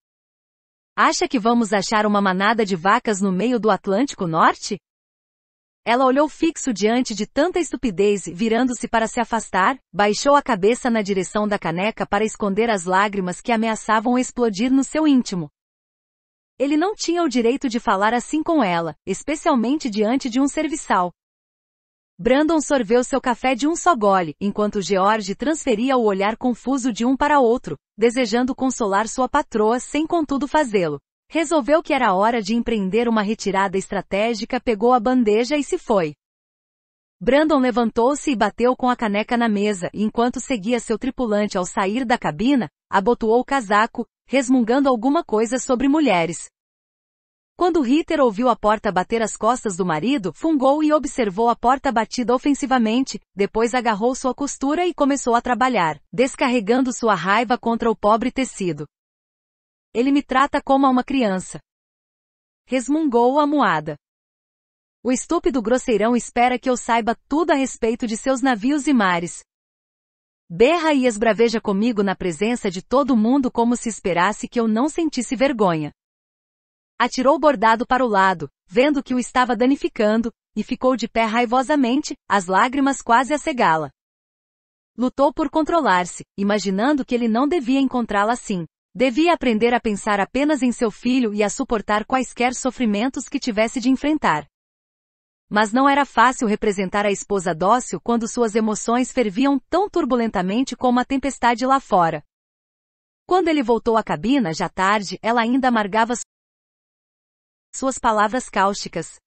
Acha que vamos achar uma manada de vacas no meio do Atlântico Norte? Ela olhou fixo diante de tanta estupidez e, virando-se para se afastar, baixou a cabeça na direção da caneca para esconder as lágrimas que ameaçavam explodir no seu íntimo. Ele não tinha o direito de falar assim com ela, especialmente diante de um serviçal. Brandon sorveu seu café de um só gole, enquanto George transferia o olhar confuso de um para outro, desejando consolar sua patroa sem contudo fazê-lo. Resolveu que era hora de empreender uma retirada estratégica, pegou a bandeja e se foi. Brandon levantou-se e bateu com a caneca na mesa enquanto seguia seu tripulante ao sair da cabina, abotoou o casaco, resmungando alguma coisa sobre mulheres. Quando Ritter ouviu a porta bater as costas do marido, fungou e observou a porta batida ofensivamente, depois agarrou sua costura e começou a trabalhar, descarregando sua raiva contra o pobre tecido. Ele me trata como a uma criança. Resmungou a moada. O estúpido grosseirão espera que eu saiba tudo a respeito de seus navios e mares. Berra e esbraveja comigo na presença de todo mundo como se esperasse que eu não sentisse vergonha. Atirou o bordado para o lado, vendo que o estava danificando, e ficou de pé raivosamente, as lágrimas quase a cegá-la. Lutou por controlar-se, imaginando que ele não devia encontrá-la assim. Devia aprender a pensar apenas em seu filho e a suportar quaisquer sofrimentos que tivesse de enfrentar. Mas não era fácil representar a esposa dócil quando suas emoções ferviam tão turbulentamente como a tempestade lá fora. Quando ele voltou à cabina já tarde, ela ainda amargava suas palavras cáusticas.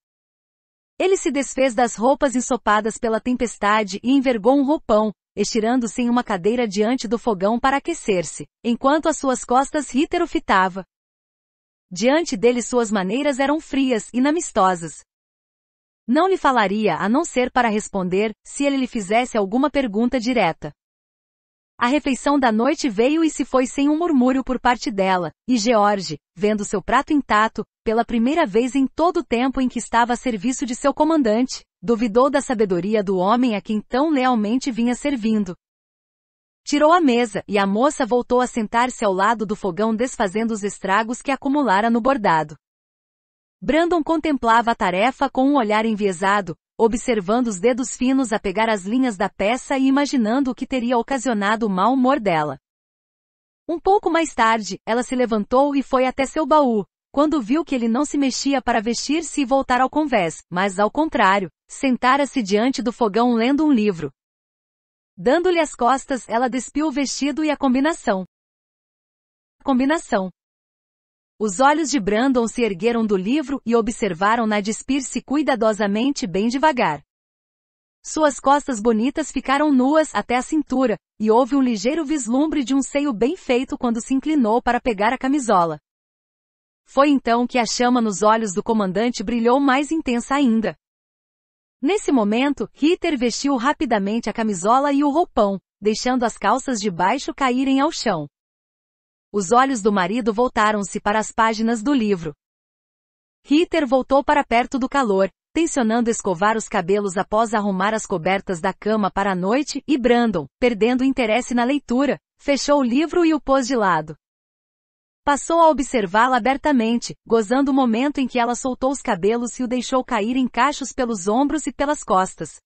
Ele se desfez das roupas ensopadas pela tempestade e envergou um roupão, estirando-se em uma cadeira diante do fogão para aquecer-se, enquanto as suas costas Ritter o fitava. Diante dele suas maneiras eram frias e inamistosas, não lhe falaria a não ser para responder, se ele lhe fizesse alguma pergunta direta. A refeição da noite veio e se foi sem um murmúrio por parte dela, e George, vendo seu prato intacto, pela primeira vez em todo o tempo em que estava a serviço de seu comandante, duvidou da sabedoria do homem a quem tão lealmente vinha servindo. Tirou a mesa e a moça voltou a sentar-se ao lado do fogão desfazendo os estragos que acumulara no bordado. Brandon contemplava a tarefa com um olhar enviesado, observando os dedos finos a pegar as linhas da peça e imaginando o que teria ocasionado o mau humor dela. Um pouco mais tarde, ela se levantou e foi até seu baú, quando viu que ele não se mexia para vestir-se e voltar ao convés, mas ao contrário, sentara-se diante do fogão lendo um livro. Dando-lhe as costas, ela despiu o vestido e a combinação. Combinação. Os olhos de Brandon se ergueram do livro e observaram-na despir-se cuidadosamente bem devagar. Suas costas bonitas ficaram nuas até a cintura, e houve um ligeiro vislumbre de um seio bem feito quando se inclinou para pegar a camisola. Foi então que a chama nos olhos do comandante brilhou mais intensa ainda. Nesse momento, Ritter vestiu rapidamente a camisola e o roupão, deixando as calças de baixo caírem ao chão. Os olhos do marido voltaram-se para as páginas do livro. Ritter voltou para perto do calor, tensionando escovar os cabelos após arrumar as cobertas da cama para a noite, e Brandon, perdendo interesse na leitura, fechou o livro e o pôs de lado. Passou a observá-la abertamente, gozando o momento em que ela soltou os cabelos e o deixou cair em cachos pelos ombros e pelas costas,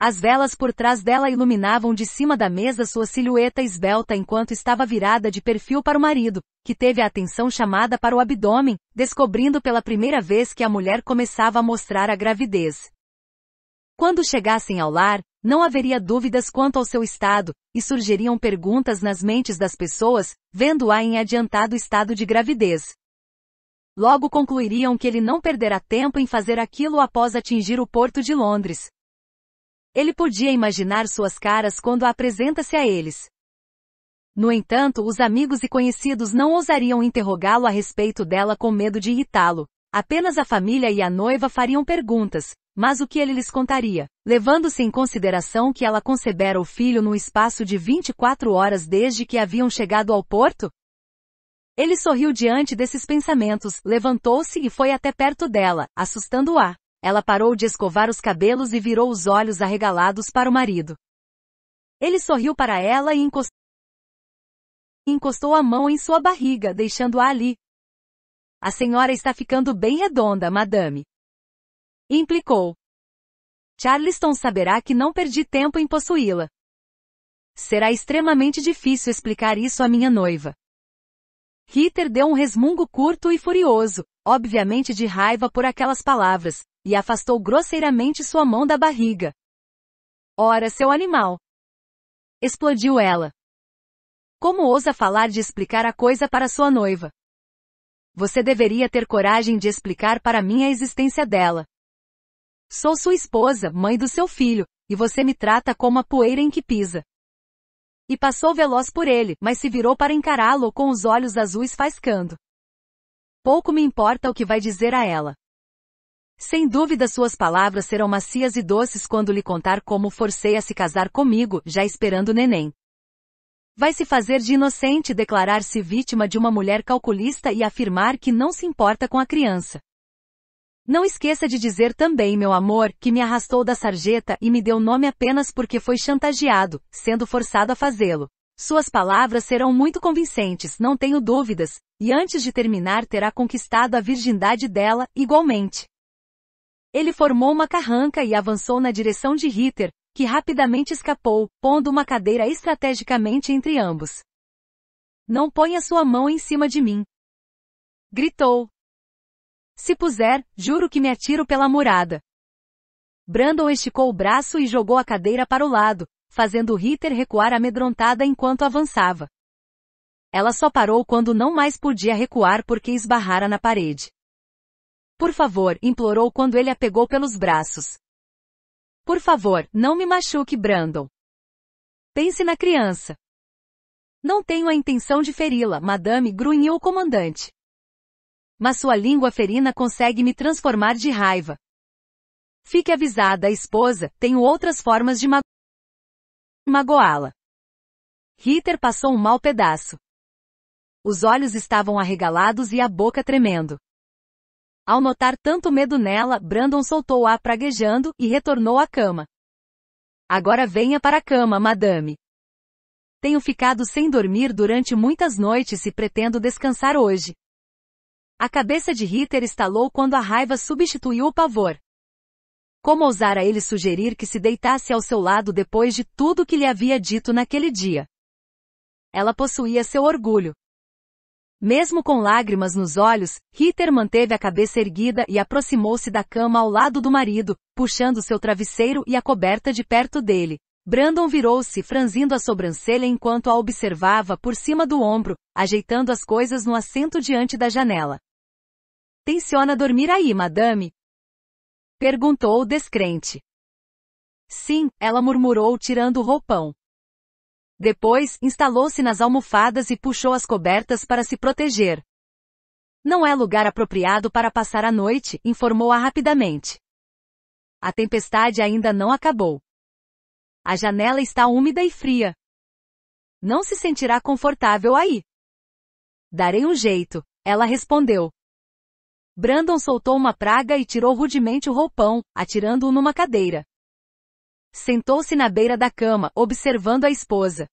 as velas por trás dela iluminavam de cima da mesa sua silhueta esbelta enquanto estava virada de perfil para o marido, que teve a atenção chamada para o abdômen, descobrindo pela primeira vez que a mulher começava a mostrar a gravidez. Quando chegassem ao lar, não haveria dúvidas quanto ao seu estado, e surgiriam perguntas nas mentes das pessoas, vendo-a em adiantado estado de gravidez. Logo concluiriam que ele não perderá tempo em fazer aquilo após atingir o porto de Londres, ele podia imaginar suas caras quando apresenta-se a eles. No entanto, os amigos e conhecidos não ousariam interrogá-lo a respeito dela com medo de irritá-lo. Apenas a família e a noiva fariam perguntas, mas o que ele lhes contaria, levando-se em consideração que ela concebera o filho no espaço de 24 horas desde que haviam chegado ao porto? Ele sorriu diante desses pensamentos, levantou-se e foi até perto dela, assustando-a. Ela parou de escovar os cabelos e virou os olhos arregalados para o marido. Ele sorriu para ela e encostou a mão em sua barriga, deixando-a ali. A senhora está ficando bem redonda, madame. Implicou. Charleston saberá que não perdi tempo em possuí-la. Será extremamente difícil explicar isso à minha noiva. Ritter deu um resmungo curto e furioso, obviamente de raiva por aquelas palavras, e afastou grosseiramente sua mão da barriga. Ora, seu animal! Explodiu ela. Como ousa falar de explicar a coisa para sua noiva? Você deveria ter coragem de explicar para mim a existência dela. Sou sua esposa, mãe do seu filho, e você me trata como a poeira em que pisa. E passou veloz por ele, mas se virou para encará-lo com os olhos azuis faiscando. Pouco me importa o que vai dizer a ela. Sem dúvida suas palavras serão macias e doces quando lhe contar como forcei a se casar comigo, já esperando o neném. Vai se fazer de inocente declarar-se vítima de uma mulher calculista e afirmar que não se importa com a criança. Não esqueça de dizer também, meu amor, que me arrastou da sarjeta e me deu nome apenas porque foi chantageado, sendo forçado a fazê-lo. Suas palavras serão muito convincentes, não tenho dúvidas, e antes de terminar terá conquistado a virgindade dela, igualmente. Ele formou uma carranca e avançou na direção de Ritter, que rapidamente escapou, pondo uma cadeira estrategicamente entre ambos. Não ponha sua mão em cima de mim. Gritou. Se puser, juro que me atiro pela murada. Brandon esticou o braço e jogou a cadeira para o lado, fazendo Ritter recuar amedrontada enquanto avançava. Ela só parou quando não mais podia recuar porque esbarrara na parede. Por favor, implorou quando ele a pegou pelos braços. Por favor, não me machuque, Brandon. Pense na criança. Não tenho a intenção de feri-la, madame, grunhiu o comandante. Mas sua língua ferina consegue me transformar de raiva. Fique avisada, esposa, tenho outras formas de ma magoá-la. Ritter passou um mau pedaço. Os olhos estavam arregalados e a boca tremendo. Ao notar tanto medo nela, Brandon soltou-a praguejando e retornou à cama. Agora venha para a cama, madame. Tenho ficado sem dormir durante muitas noites e pretendo descansar hoje. A cabeça de Ritter estalou quando a raiva substituiu o pavor. Como ousara ele sugerir que se deitasse ao seu lado depois de tudo que lhe havia dito naquele dia? Ela possuía seu orgulho. Mesmo com lágrimas nos olhos, Ritter manteve a cabeça erguida e aproximou-se da cama ao lado do marido, puxando seu travesseiro e a coberta de perto dele. Brandon virou-se, franzindo a sobrancelha enquanto a observava por cima do ombro, ajeitando as coisas no assento diante da janela. Tenciona dormir aí, madame? Perguntou o descrente. Sim, ela murmurou tirando o roupão. Depois, instalou-se nas almofadas e puxou as cobertas para se proteger. Não é lugar apropriado para passar a noite, informou-a rapidamente. A tempestade ainda não acabou. A janela está úmida e fria. Não se sentirá confortável aí. Darei um jeito, ela respondeu. Brandon soltou uma praga e tirou rudemente o roupão, atirando-o numa cadeira. Sentou-se na beira da cama, observando a esposa.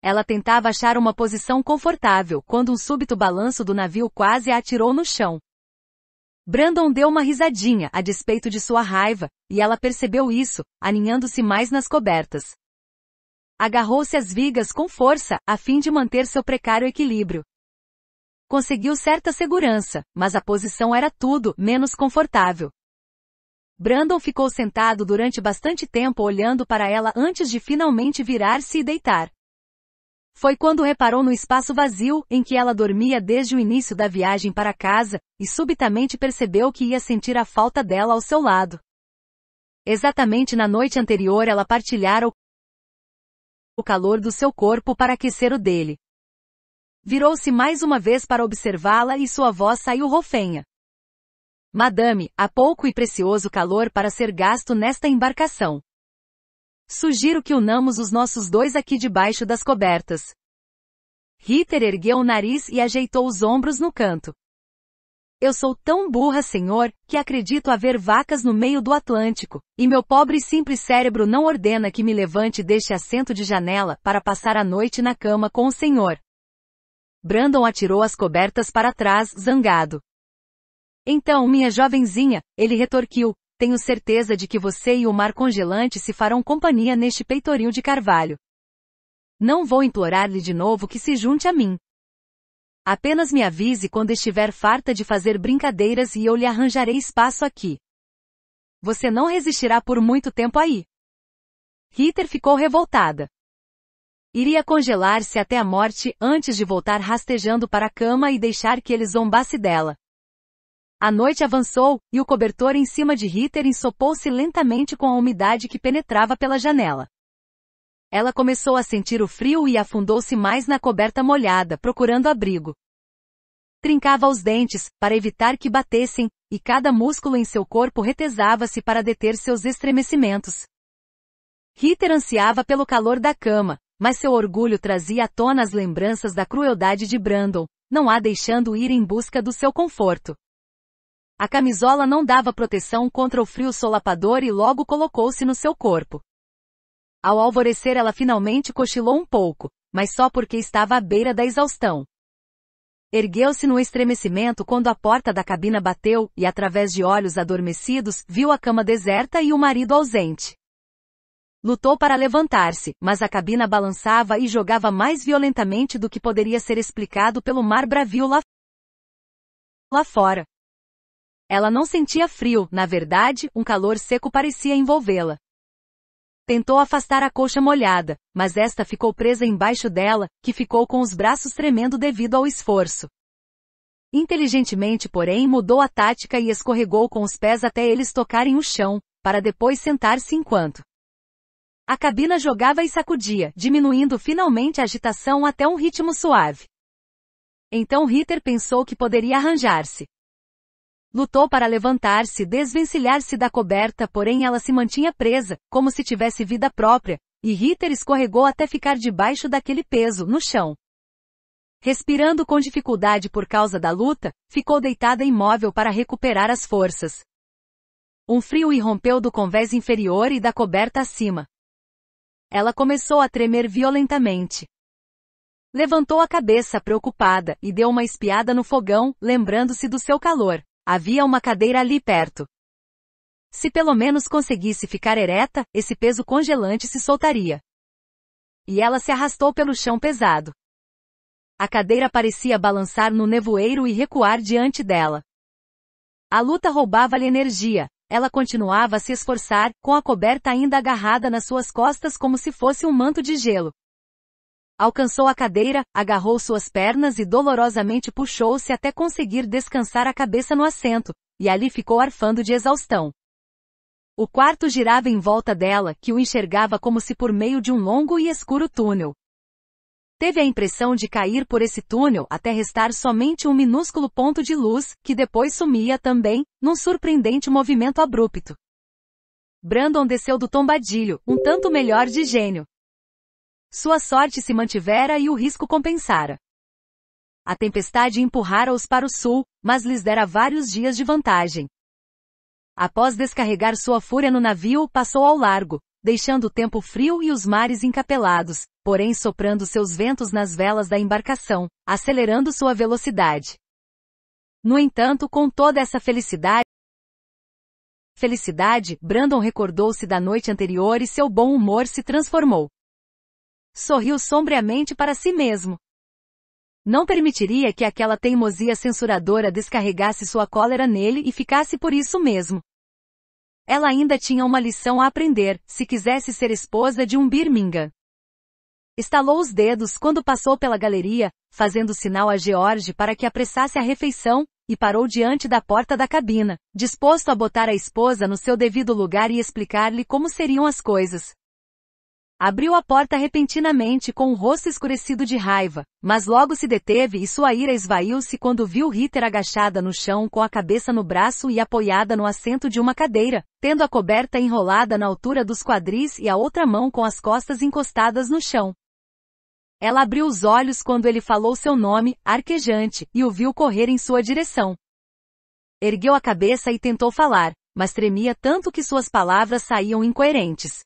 Ela tentava achar uma posição confortável quando um súbito balanço do navio quase a atirou no chão. Brandon deu uma risadinha a despeito de sua raiva, e ela percebeu isso, aninhando-se mais nas cobertas. Agarrou-se às vigas com força, a fim de manter seu precário equilíbrio. Conseguiu certa segurança, mas a posição era tudo menos confortável. Brandon ficou sentado durante bastante tempo olhando para ela antes de finalmente virar-se e deitar. Foi quando reparou no espaço vazio em que ela dormia desde o início da viagem para casa, e subitamente percebeu que ia sentir a falta dela ao seu lado. Exatamente na noite anterior ela partilhara o calor do seu corpo para aquecer o dele. Virou-se mais uma vez para observá-la e sua voz saiu rofenha. Madame, há pouco e precioso calor para ser gasto nesta embarcação. Sugiro que unamos os nossos dois aqui debaixo das cobertas. Ritter ergueu o nariz e ajeitou os ombros no canto. Eu sou tão burra, senhor, que acredito haver vacas no meio do Atlântico, e meu pobre e simples cérebro não ordena que me levante deste assento de janela para passar a noite na cama com o senhor. Brandon atirou as cobertas para trás, zangado. Então, minha jovenzinha, ele retorquiu, tenho certeza de que você e o mar congelante se farão companhia neste peitoril de carvalho. Não vou implorar-lhe de novo que se junte a mim. Apenas me avise quando estiver farta de fazer brincadeiras e eu lhe arranjarei espaço aqui. Você não resistirá por muito tempo aí. Ritter ficou revoltada. Iria congelar-se até a morte antes de voltar rastejando para a cama e deixar que ele zombasse dela. A noite avançou, e o cobertor em cima de Ritter ensopou-se lentamente com a umidade que penetrava pela janela. Ela começou a sentir o frio e afundou-se mais na coberta molhada, procurando abrigo. Trincava os dentes, para evitar que batessem, e cada músculo em seu corpo retesava-se para deter seus estremecimentos. Ritter ansiava pelo calor da cama, mas seu orgulho trazia à tona as lembranças da crueldade de Brandon, não a deixando ir em busca do seu conforto. A camisola não dava proteção contra o frio solapador e logo colocou-se no seu corpo. Ao alvorecer ela finalmente cochilou um pouco, mas só porque estava à beira da exaustão. Ergueu-se no estremecimento quando a porta da cabina bateu e, através de olhos adormecidos, viu a cama deserta e o marido ausente. Lutou para levantar-se, mas a cabina balançava e jogava mais violentamente do que poderia ser explicado pelo mar bravio lá, lá fora. Ela não sentia frio, na verdade, um calor seco parecia envolvê-la. Tentou afastar a coxa molhada, mas esta ficou presa embaixo dela, que ficou com os braços tremendo devido ao esforço. Inteligentemente, porém, mudou a tática e escorregou com os pés até eles tocarem o chão, para depois sentar-se enquanto. A cabina jogava e sacudia, diminuindo finalmente a agitação até um ritmo suave. Então Ritter pensou que poderia arranjar-se. Lutou para levantar-se e desvencilhar-se da coberta, porém ela se mantinha presa, como se tivesse vida própria, e Ritter escorregou até ficar debaixo daquele peso, no chão. Respirando com dificuldade por causa da luta, ficou deitada imóvel para recuperar as forças. Um frio irrompeu do convés inferior e da coberta acima. Ela começou a tremer violentamente. Levantou a cabeça preocupada e deu uma espiada no fogão, lembrando-se do seu calor. Havia uma cadeira ali perto. Se pelo menos conseguisse ficar ereta, esse peso congelante se soltaria. E ela se arrastou pelo chão pesado. A cadeira parecia balançar no nevoeiro e recuar diante dela. A luta roubava-lhe energia, ela continuava a se esforçar, com a coberta ainda agarrada nas suas costas como se fosse um manto de gelo. Alcançou a cadeira, agarrou suas pernas e dolorosamente puxou-se até conseguir descansar a cabeça no assento, e ali ficou arfando de exaustão. O quarto girava em volta dela, que o enxergava como se por meio de um longo e escuro túnel. Teve a impressão de cair por esse túnel até restar somente um minúsculo ponto de luz, que depois sumia também, num surpreendente movimento abrupto. Brandon desceu do tombadilho, um tanto melhor de gênio. Sua sorte se mantivera e o risco compensara. A tempestade empurrara-os para o sul, mas lhes dera vários dias de vantagem. Após descarregar sua fúria no navio, passou ao largo, deixando o tempo frio e os mares encapelados, porém soprando seus ventos nas velas da embarcação, acelerando sua velocidade. No entanto, com toda essa felicidade, felicidade, Brandon recordou-se da noite anterior e seu bom humor se transformou sorriu sombriamente para si mesmo. Não permitiria que aquela teimosia censuradora descarregasse sua cólera nele e ficasse por isso mesmo. Ela ainda tinha uma lição a aprender, se quisesse ser esposa de um Birmingham. Estalou os dedos quando passou pela galeria, fazendo sinal a George para que apressasse a refeição, e parou diante da porta da cabina, disposto a botar a esposa no seu devido lugar e explicar-lhe como seriam as coisas, Abriu a porta repentinamente com o rosto escurecido de raiva, mas logo se deteve e sua ira esvaiu-se quando viu Ritter agachada no chão com a cabeça no braço e apoiada no assento de uma cadeira, tendo a coberta enrolada na altura dos quadris e a outra mão com as costas encostadas no chão. Ela abriu os olhos quando ele falou seu nome, arquejante, e o viu correr em sua direção. Ergueu a cabeça e tentou falar, mas tremia tanto que suas palavras saíam incoerentes.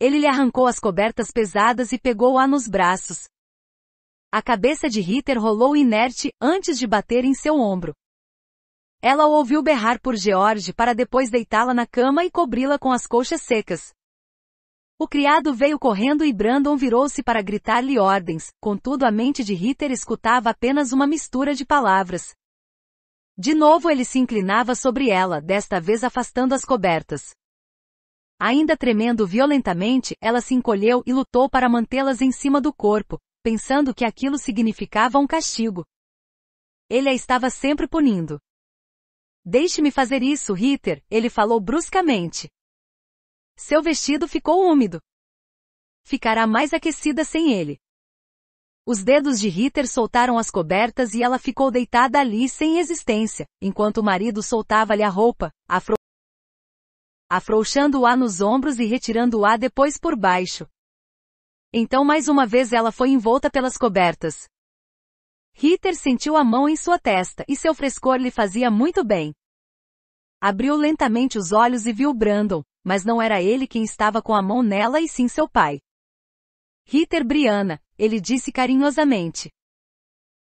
Ele lhe arrancou as cobertas pesadas e pegou-a nos braços. A cabeça de Ritter rolou inerte antes de bater em seu ombro. Ela o ouviu berrar por George para depois deitá-la na cama e cobri-la com as colchas secas. O criado veio correndo e Brandon virou-se para gritar-lhe ordens, contudo a mente de Ritter escutava apenas uma mistura de palavras. De novo ele se inclinava sobre ela, desta vez afastando as cobertas. Ainda tremendo violentamente, ela se encolheu e lutou para mantê-las em cima do corpo, pensando que aquilo significava um castigo. Ele a estava sempre punindo. Deixe-me fazer isso, Ritter, ele falou bruscamente. Seu vestido ficou úmido. Ficará mais aquecida sem ele. Os dedos de Ritter soltaram as cobertas e ela ficou deitada ali sem existência, enquanto o marido soltava-lhe a roupa, afro afrouxando-a nos ombros e retirando-a depois por baixo. Então mais uma vez ela foi envolta pelas cobertas. Ritter sentiu a mão em sua testa e seu frescor lhe fazia muito bem. Abriu lentamente os olhos e viu Brandon, mas não era ele quem estava com a mão nela e sim seu pai. Ritter Briana, ele disse carinhosamente.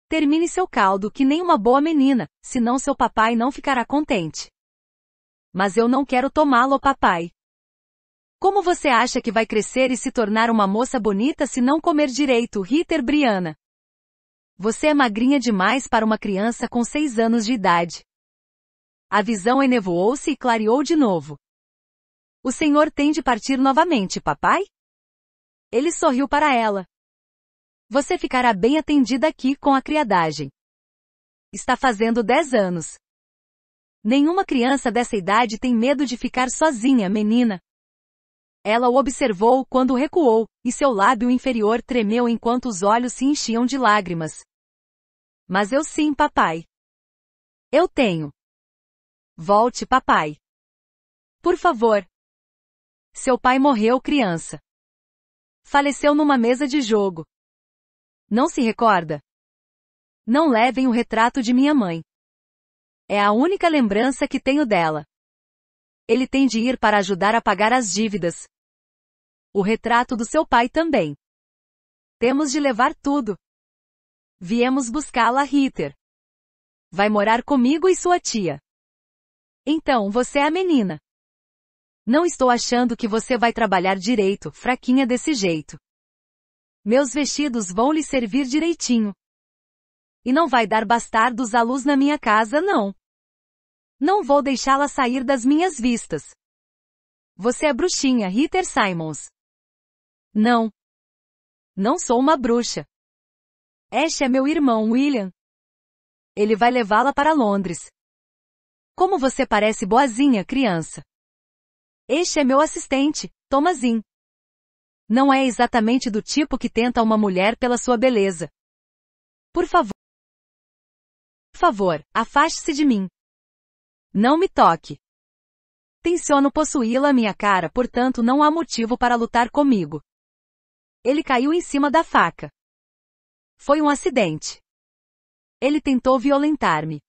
Termine seu caldo que nem uma boa menina, senão seu papai não ficará contente. Mas eu não quero tomá-lo, papai. Como você acha que vai crescer e se tornar uma moça bonita se não comer direito, Ritter Briana? Você é magrinha demais para uma criança com seis anos de idade. A visão enevoou-se e clareou de novo. O senhor tem de partir novamente, papai? Ele sorriu para ela. Você ficará bem atendida aqui com a criadagem. Está fazendo dez anos. Nenhuma criança dessa idade tem medo de ficar sozinha, menina. Ela o observou quando recuou, e seu lábio inferior tremeu enquanto os olhos se enchiam de lágrimas. Mas eu sim, papai. Eu tenho. Volte, papai. Por favor. Seu pai morreu criança. Faleceu numa mesa de jogo. Não se recorda? Não levem o retrato de minha mãe. É a única lembrança que tenho dela. Ele tem de ir para ajudar a pagar as dívidas. O retrato do seu pai também. Temos de levar tudo. Viemos buscá-la, Ritter. Vai morar comigo e sua tia. Então, você é a menina. Não estou achando que você vai trabalhar direito, fraquinha desse jeito. Meus vestidos vão lhe servir direitinho. E não vai dar bastardos à luz na minha casa, não. Não vou deixá-la sair das minhas vistas. Você é bruxinha, Ritter Simons. Não. Não sou uma bruxa. Este é meu irmão, William. Ele vai levá-la para Londres. Como você parece boazinha, criança. Este é meu assistente, Thomasin. Não é exatamente do tipo que tenta uma mulher pela sua beleza. Por favor. Por favor, afaste-se de mim. Não me toque. Tenciono possuí-la minha cara, portanto não há motivo para lutar comigo. Ele caiu em cima da faca. Foi um acidente. Ele tentou violentar-me.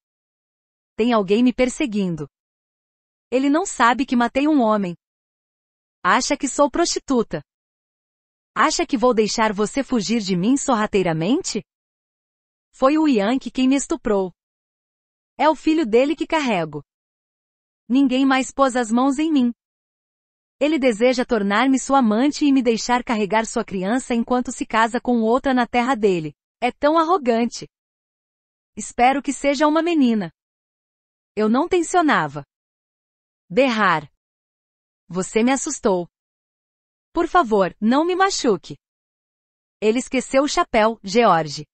Tem alguém me perseguindo. Ele não sabe que matei um homem. Acha que sou prostituta. Acha que vou deixar você fugir de mim sorrateiramente? Foi o Yankee quem me estuprou. É o filho dele que carrego. Ninguém mais pôs as mãos em mim. Ele deseja tornar-me sua amante e me deixar carregar sua criança enquanto se casa com outra na terra dele. É tão arrogante. Espero que seja uma menina. Eu não tensionava. Berrar. Você me assustou. Por favor, não me machuque. Ele esqueceu o chapéu, George.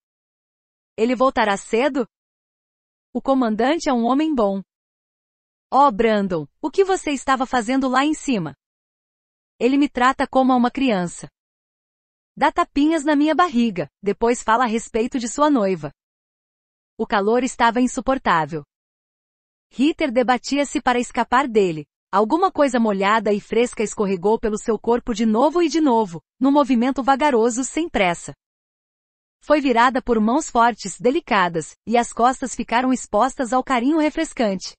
Ele voltará cedo? O comandante é um homem bom, Oh, Brandon, o que você estava fazendo lá em cima? Ele me trata como a uma criança. Dá tapinhas na minha barriga, depois fala a respeito de sua noiva. O calor estava insuportável. Ritter debatia-se para escapar dele. Alguma coisa molhada e fresca escorregou pelo seu corpo de novo e de novo, num movimento vagaroso sem pressa. Foi virada por mãos fortes, delicadas, e as costas ficaram expostas ao carinho refrescante.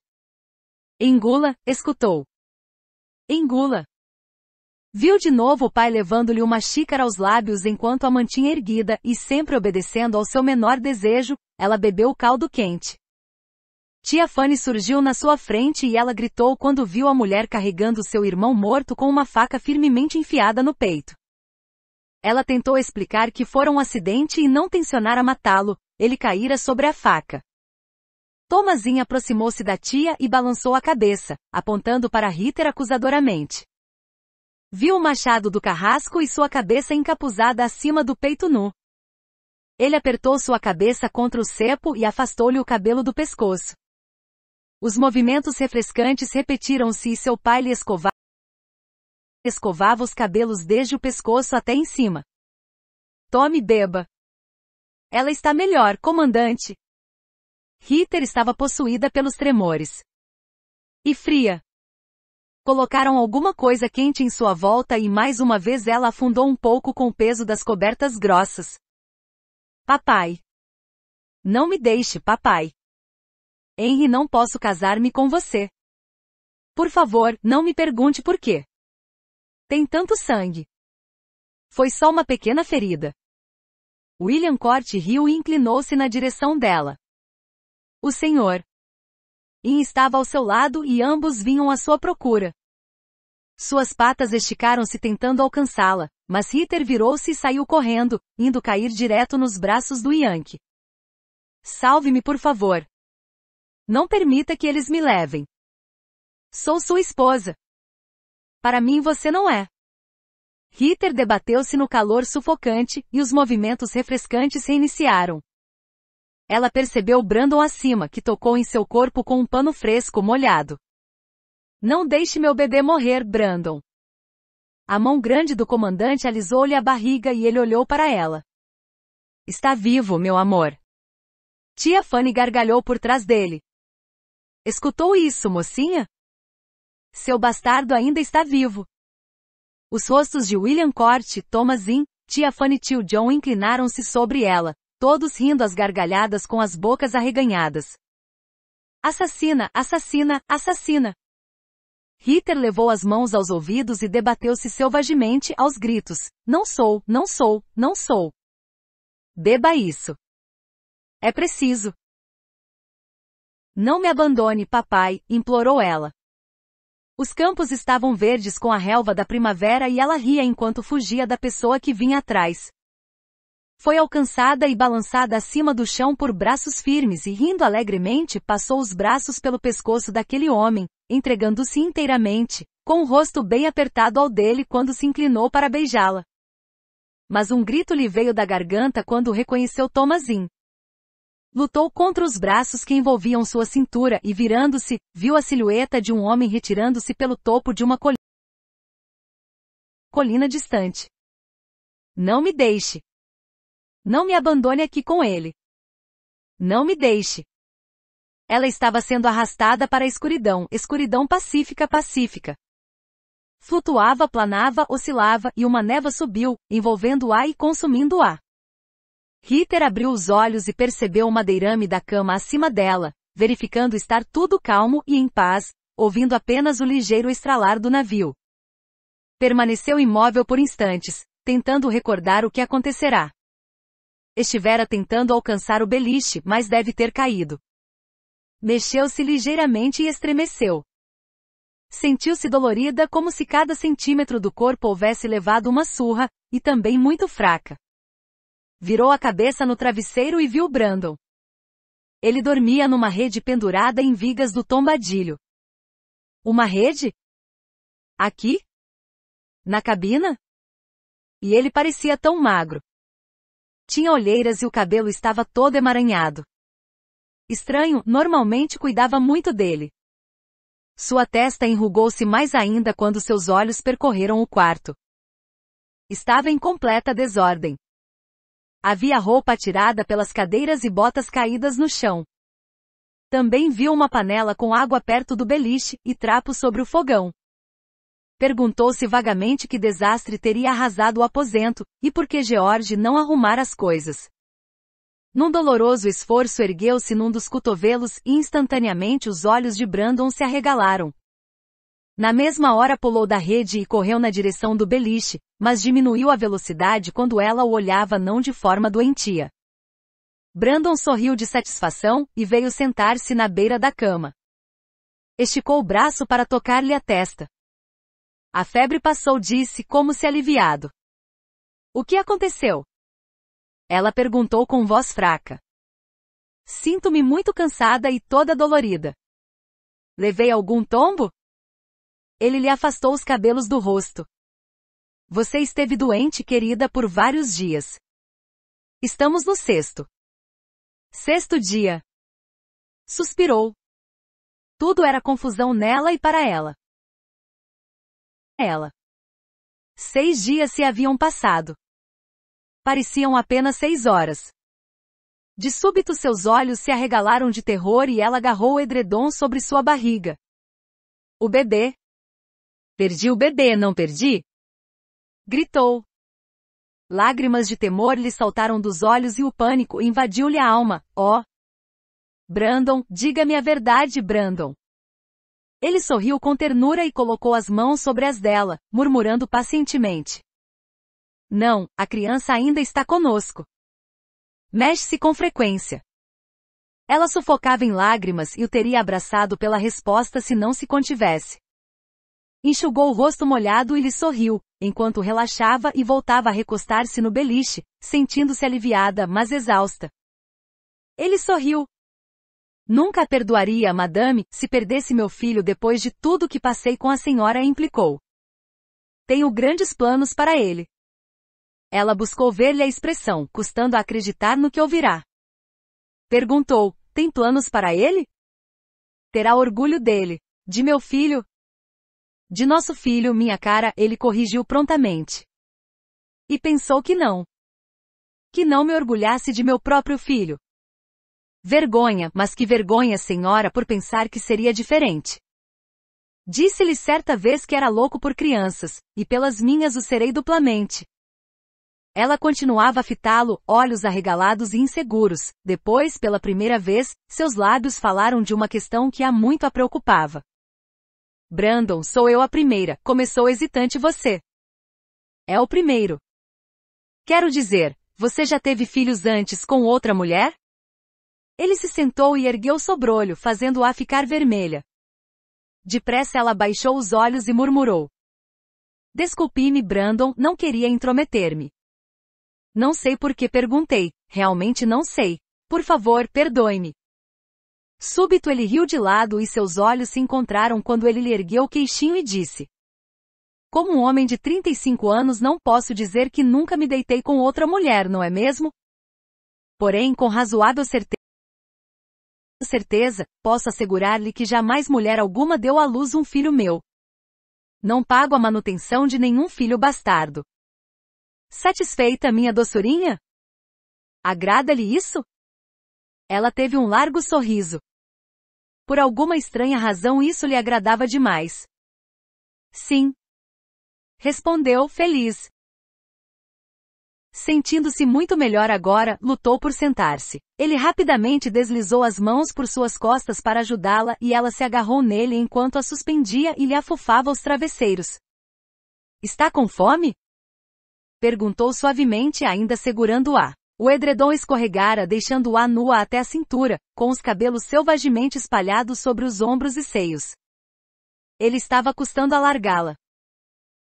Engula, escutou. Engula. Viu de novo o pai levando-lhe uma xícara aos lábios enquanto a mantinha erguida e sempre obedecendo ao seu menor desejo, ela bebeu o caldo quente. Tia Fanny surgiu na sua frente e ela gritou quando viu a mulher carregando seu irmão morto com uma faca firmemente enfiada no peito. Ela tentou explicar que fora um acidente e não tencionara matá-lo, ele caíra sobre a faca. Tomazinha aproximou-se da tia e balançou a cabeça, apontando para Ritter acusadoramente. Viu o machado do carrasco e sua cabeça encapuzada acima do peito nu. Ele apertou sua cabeça contra o cepo e afastou-lhe o cabelo do pescoço. Os movimentos refrescantes repetiram-se e seu pai lhe escovava, escovava os cabelos desde o pescoço até em cima. Tome beba. Ela está melhor, comandante, Ritter estava possuída pelos tremores. E fria. Colocaram alguma coisa quente em sua volta e mais uma vez ela afundou um pouco com o peso das cobertas grossas. Papai. Não me deixe, papai. Henry, não posso casar-me com você. Por favor, não me pergunte por quê. Tem tanto sangue. Foi só uma pequena ferida. William Corte riu e inclinou-se na direção dela. O Senhor. E estava ao seu lado e ambos vinham à sua procura. Suas patas esticaram-se tentando alcançá-la, mas Ritter virou-se e saiu correndo, indo cair direto nos braços do Yankee. Salve-me por favor. Não permita que eles me levem. Sou sua esposa. Para mim você não é. Ritter debateu-se no calor sufocante e os movimentos refrescantes reiniciaram ela percebeu Brandon acima que tocou em seu corpo com um pano fresco molhado. Não deixe meu bebê morrer, Brandon. A mão grande do comandante alisou-lhe a barriga e ele olhou para ela. Está vivo, meu amor. Tia Fanny gargalhou por trás dele. Escutou isso, mocinha? Seu bastardo ainda está vivo. Os rostos de William Corte, Thomasin, Tia Fanny e Tio John inclinaram-se sobre ela, todos rindo às gargalhadas com as bocas arreganhadas. Assassina, assassina, assassina! Ritter levou as mãos aos ouvidos e debateu-se selvagemente aos gritos. Não sou, não sou, não sou. Beba isso. É preciso. Não me abandone, papai, implorou ela. Os campos estavam verdes com a relva da primavera e ela ria enquanto fugia da pessoa que vinha atrás. Foi alcançada e balançada acima do chão por braços firmes e rindo alegremente passou os braços pelo pescoço daquele homem, entregando-se inteiramente, com o rosto bem apertado ao dele quando se inclinou para beijá-la. Mas um grito lhe veio da garganta quando reconheceu Tomazin. Lutou contra os braços que envolviam sua cintura e virando-se, viu a silhueta de um homem retirando-se pelo topo de uma colina distante. Não me deixe, não me abandone aqui com ele. Não me deixe. Ela estava sendo arrastada para a escuridão, escuridão pacífica, pacífica. Flutuava, planava, oscilava, e uma neva subiu, envolvendo-a e consumindo-a. Ritter abriu os olhos e percebeu o madeirame da cama acima dela, verificando estar tudo calmo e em paz, ouvindo apenas o ligeiro estralar do navio. Permaneceu imóvel por instantes, tentando recordar o que acontecerá. Estivera tentando alcançar o beliche, mas deve ter caído. Mexeu-se ligeiramente e estremeceu. Sentiu-se dolorida como se cada centímetro do corpo houvesse levado uma surra, e também muito fraca. Virou a cabeça no travesseiro e viu Brandon. Ele dormia numa rede pendurada em vigas do tombadilho. Uma rede? Aqui? Na cabina? E ele parecia tão magro. Tinha olheiras e o cabelo estava todo emaranhado. Estranho, normalmente cuidava muito dele. Sua testa enrugou-se mais ainda quando seus olhos percorreram o quarto. Estava em completa desordem. Havia roupa atirada pelas cadeiras e botas caídas no chão. Também viu uma panela com água perto do beliche e trapos sobre o fogão. Perguntou-se vagamente que desastre teria arrasado o aposento, e por que George não arrumara as coisas. Num doloroso esforço ergueu-se num dos cotovelos e instantaneamente os olhos de Brandon se arregalaram. Na mesma hora pulou da rede e correu na direção do beliche, mas diminuiu a velocidade quando ela o olhava não de forma doentia. Brandon sorriu de satisfação e veio sentar-se na beira da cama. Esticou o braço para tocar-lhe a testa. A febre passou, disse, como se aliviado. O que aconteceu? Ela perguntou com voz fraca. Sinto-me muito cansada e toda dolorida. Levei algum tombo? Ele lhe afastou os cabelos do rosto. Você esteve doente, querida, por vários dias. Estamos no sexto. Sexto dia. Suspirou. Tudo era confusão nela e para ela. Ela. Seis dias se haviam passado. Pareciam apenas seis horas. De súbito seus olhos se arregalaram de terror e ela agarrou o edredom sobre sua barriga. O bebê. Perdi o bebê, não perdi? Gritou. Lágrimas de temor lhe saltaram dos olhos e o pânico invadiu-lhe a alma. Ó! Oh. Brandon, diga-me a verdade, Brandon. Ele sorriu com ternura e colocou as mãos sobre as dela, murmurando pacientemente. Não, a criança ainda está conosco. Mexe-se com frequência. Ela sufocava em lágrimas e o teria abraçado pela resposta se não se contivesse. Enxugou o rosto molhado e lhe sorriu, enquanto relaxava e voltava a recostar-se no beliche, sentindo-se aliviada, mas exausta. Ele sorriu, Nunca perdoaria a madame, se perdesse meu filho depois de tudo que passei com a senhora implicou. Tenho grandes planos para ele. Ela buscou ver-lhe a expressão, custando a acreditar no que ouvirá. Perguntou, tem planos para ele? Terá orgulho dele. De meu filho? De nosso filho, minha cara, ele corrigiu prontamente. E pensou que não. Que não me orgulhasse de meu próprio filho. Vergonha, mas que vergonha, senhora, por pensar que seria diferente. Disse-lhe certa vez que era louco por crianças, e pelas minhas o serei duplamente. Ela continuava a fitá-lo, olhos arregalados e inseguros. Depois, pela primeira vez, seus lábios falaram de uma questão que há muito a preocupava. Brandon, sou eu a primeira, começou hesitante você. É o primeiro. Quero dizer, você já teve filhos antes com outra mulher? Ele se sentou e ergueu o sobrolho, fazendo-a ficar vermelha. Depressa ela baixou os olhos e murmurou. Desculpe-me, Brandon, não queria intrometer-me. Não sei por que perguntei, realmente não sei. Por favor, perdoe-me. Súbito ele riu de lado e seus olhos se encontraram quando ele lhe ergueu o queixinho e disse. Como um homem de 35 anos não posso dizer que nunca me deitei com outra mulher, não é mesmo? Porém, com razoável certeza, certeza, posso assegurar-lhe que jamais mulher alguma deu à luz um filho meu. Não pago a manutenção de nenhum filho bastardo. Satisfeita minha doçurinha? Agrada-lhe isso? Ela teve um largo sorriso. Por alguma estranha razão isso lhe agradava demais. Sim. Respondeu, feliz. Sentindo-se muito melhor agora, lutou por sentar-se. Ele rapidamente deslizou as mãos por suas costas para ajudá-la e ela se agarrou nele enquanto a suspendia e lhe afofava os travesseiros. Está com fome? Perguntou suavemente, ainda segurando-a. O edredom escorregara, deixando-a nua até a cintura, com os cabelos selvagemente espalhados sobre os ombros e seios. Ele estava custando a largá-la.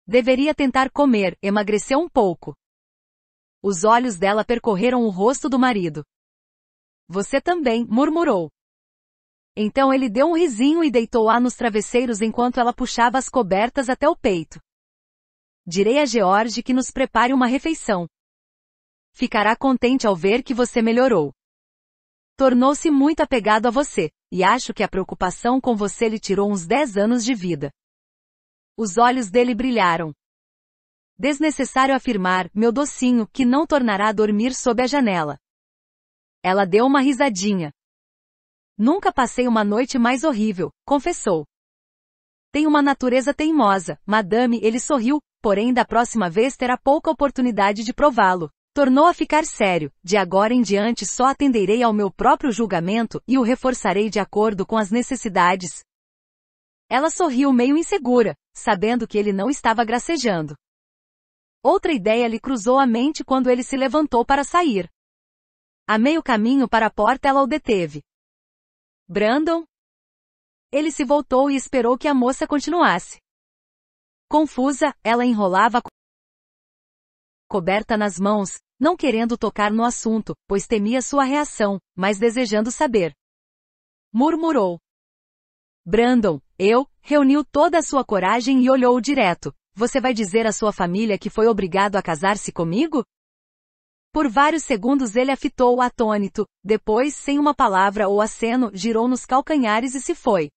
Deveria tentar comer, emagreceu um pouco. Os olhos dela percorreram o rosto do marido. Você também, murmurou. Então ele deu um risinho e deitou-a nos travesseiros enquanto ela puxava as cobertas até o peito. Direi a George que nos prepare uma refeição. Ficará contente ao ver que você melhorou. Tornou-se muito apegado a você, e acho que a preocupação com você lhe tirou uns 10 anos de vida. Os olhos dele brilharam. Desnecessário afirmar, meu docinho, que não tornará a dormir sob a janela. Ela deu uma risadinha. Nunca passei uma noite mais horrível, confessou. Tem uma natureza teimosa, madame, ele sorriu, porém da próxima vez terá pouca oportunidade de prová-lo. Tornou a ficar sério, de agora em diante só atenderei ao meu próprio julgamento e o reforçarei de acordo com as necessidades. Ela sorriu meio insegura, sabendo que ele não estava gracejando. Outra ideia lhe cruzou a mente quando ele se levantou para sair. A meio caminho para a porta ela o deteve. Brandon? Ele se voltou e esperou que a moça continuasse. Confusa, ela enrolava a co coberta nas mãos, não querendo tocar no assunto, pois temia sua reação, mas desejando saber. Murmurou. Brandon, eu, reuniu toda a sua coragem e olhou direto, você vai dizer à sua família que foi obrigado a casar-se comigo? Por vários segundos ele afitou-o atônito, depois, sem uma palavra ou aceno, girou nos calcanhares e se foi.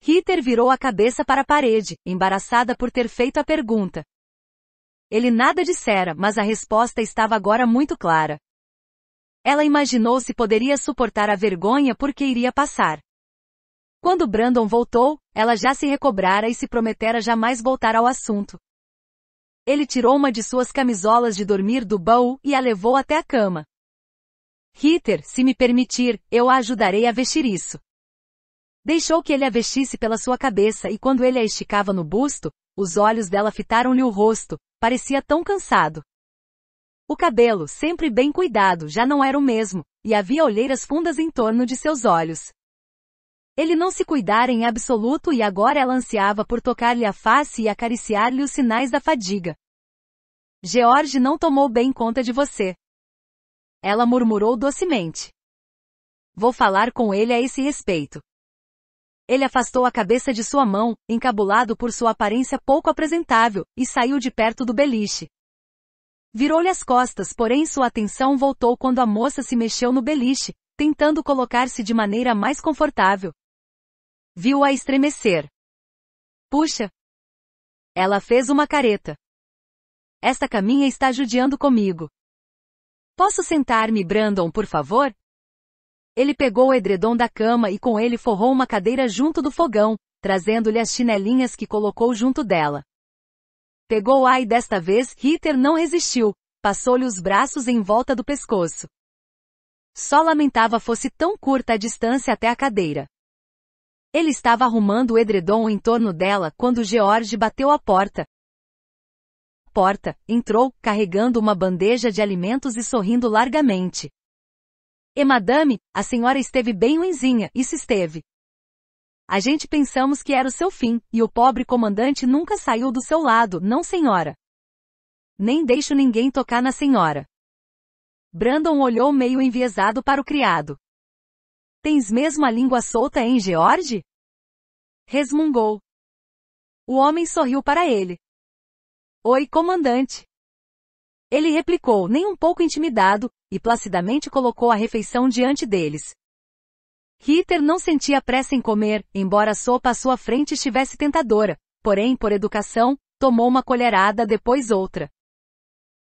Ritter virou a cabeça para a parede, embaraçada por ter feito a pergunta. Ele nada dissera, mas a resposta estava agora muito clara. Ela imaginou se poderia suportar a vergonha porque iria passar. Quando Brandon voltou, ela já se recobrara e se prometera jamais voltar ao assunto. Ele tirou uma de suas camisolas de dormir do baú e a levou até a cama. Ritter, se me permitir, eu a ajudarei a vestir isso. Deixou que ele a vestisse pela sua cabeça e quando ele a esticava no busto, os olhos dela fitaram-lhe o rosto, parecia tão cansado. O cabelo, sempre bem cuidado, já não era o mesmo, e havia olheiras fundas em torno de seus olhos. Ele não se cuidara em absoluto e agora ela ansiava por tocar-lhe a face e acariciar-lhe os sinais da fadiga. George não tomou bem conta de você. Ela murmurou docemente. Vou falar com ele a esse respeito. Ele afastou a cabeça de sua mão, encabulado por sua aparência pouco apresentável, e saiu de perto do beliche. Virou-lhe as costas, porém sua atenção voltou quando a moça se mexeu no beliche, tentando colocar-se de maneira mais confortável. Viu-a estremecer. Puxa! Ela fez uma careta. Esta caminha está judiando comigo. Posso sentar-me, Brandon, por favor? Ele pegou o edredom da cama e com ele forrou uma cadeira junto do fogão, trazendo-lhe as chinelinhas que colocou junto dela. Pegou-a e desta vez Ritter não resistiu, passou-lhe os braços em volta do pescoço. Só lamentava fosse tão curta a distância até a cadeira. Ele estava arrumando o edredom em torno dela quando George bateu a porta. Porta, entrou, carregando uma bandeja de alimentos e sorrindo largamente. E madame, a senhora esteve bem ruinzinha, isso esteve. A gente pensamos que era o seu fim, e o pobre comandante nunca saiu do seu lado, não senhora. Nem deixo ninguém tocar na senhora. Brandon olhou meio enviesado para o criado. Tens mesmo a língua solta, hein, George? Resmungou. O homem sorriu para ele. Oi, comandante. Ele replicou, nem um pouco intimidado, e placidamente colocou a refeição diante deles. Ritter não sentia pressa em comer, embora a sopa à sua frente estivesse tentadora, porém, por educação, tomou uma colherada depois outra.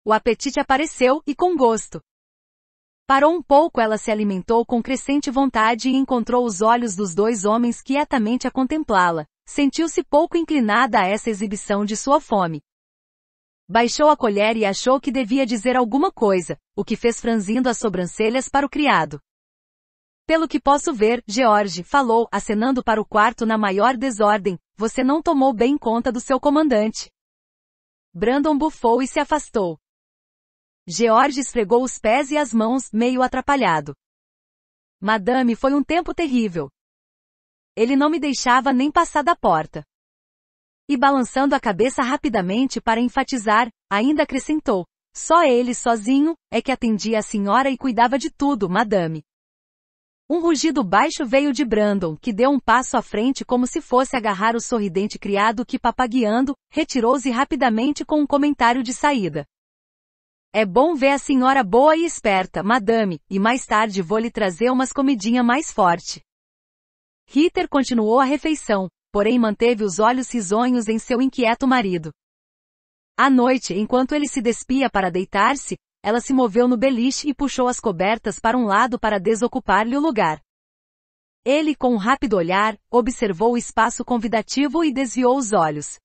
O apetite apareceu, e com gosto. Parou um pouco ela se alimentou com crescente vontade e encontrou os olhos dos dois homens quietamente a contemplá-la. Sentiu-se pouco inclinada a essa exibição de sua fome. Baixou a colher e achou que devia dizer alguma coisa, o que fez franzindo as sobrancelhas para o criado. Pelo que posso ver, George, falou, acenando para o quarto na maior desordem, você não tomou bem conta do seu comandante. Brandon bufou e se afastou. George esfregou os pés e as mãos, meio atrapalhado. Madame foi um tempo terrível. Ele não me deixava nem passar da porta. E balançando a cabeça rapidamente para enfatizar, ainda acrescentou: Só ele sozinho é que atendia a senhora e cuidava de tudo, madame. Um rugido baixo veio de Brandon, que deu um passo à frente como se fosse agarrar o sorridente criado que, papagueando, retirou-se rapidamente com um comentário de saída. É bom ver a senhora boa e esperta, madame, e mais tarde vou lhe trazer umas comidinha mais forte. Ritter continuou a refeição, porém manteve os olhos risonhos em seu inquieto marido. À noite, enquanto ele se despia para deitar-se, ela se moveu no beliche e puxou as cobertas para um lado para desocupar-lhe o lugar. Ele, com um rápido olhar, observou o espaço convidativo e desviou os olhos.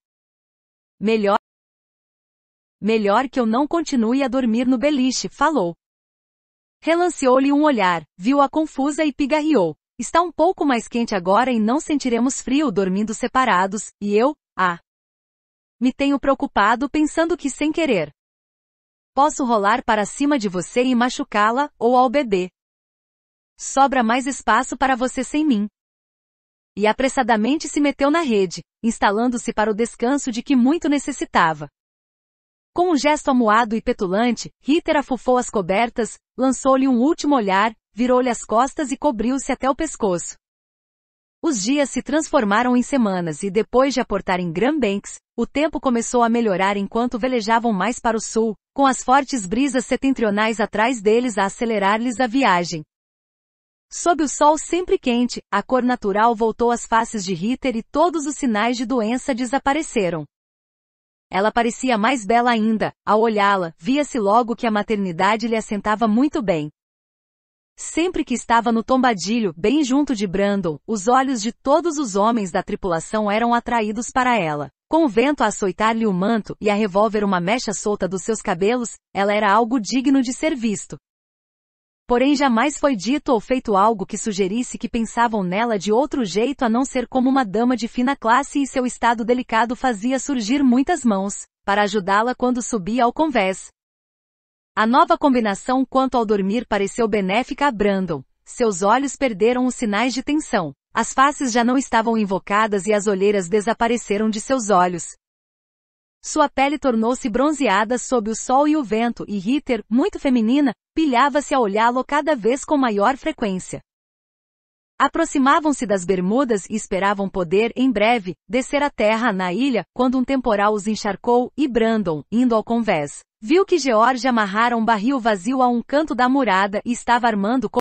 Melhor Melhor que eu não continue a dormir no beliche, falou. Relanceou-lhe um olhar, viu-a confusa e pigarreou. Está um pouco mais quente agora e não sentiremos frio dormindo separados, e eu, ah. Me tenho preocupado pensando que sem querer. Posso rolar para cima de você e machucá-la, ou ao bebê. Sobra mais espaço para você sem mim. E apressadamente se meteu na rede, instalando-se para o descanso de que muito necessitava. Com um gesto amuado e petulante, Ritter afufou as cobertas, lançou-lhe um último olhar, virou-lhe as costas e cobriu-se até o pescoço. Os dias se transformaram em semanas e depois de aportar em Grand Banks, o tempo começou a melhorar enquanto velejavam mais para o sul, com as fortes brisas setentrionais atrás deles a acelerar-lhes a viagem. Sob o sol sempre quente, a cor natural voltou às faces de Ritter e todos os sinais de doença desapareceram. Ela parecia mais bela ainda, ao olhá-la, via-se logo que a maternidade lhe assentava muito bem. Sempre que estava no tombadilho, bem junto de Brandon, os olhos de todos os homens da tripulação eram atraídos para ela. Com o vento a açoitar-lhe o manto e a revólver uma mecha solta dos seus cabelos, ela era algo digno de ser visto. Porém jamais foi dito ou feito algo que sugerisse que pensavam nela de outro jeito a não ser como uma dama de fina classe e seu estado delicado fazia surgir muitas mãos, para ajudá-la quando subia ao convés. A nova combinação quanto ao dormir pareceu benéfica a Brandon. Seus olhos perderam os sinais de tensão. As faces já não estavam invocadas e as olheiras desapareceram de seus olhos. Sua pele tornou-se bronzeada sob o sol e o vento, e Ritter, muito feminina, pilhava-se a olhá-lo cada vez com maior frequência. Aproximavam-se das Bermudas e esperavam poder, em breve, descer a terra na ilha, quando um temporal os encharcou e Brandon, indo ao convés, viu que George amarrara um barril vazio a um canto da murada e estava armando co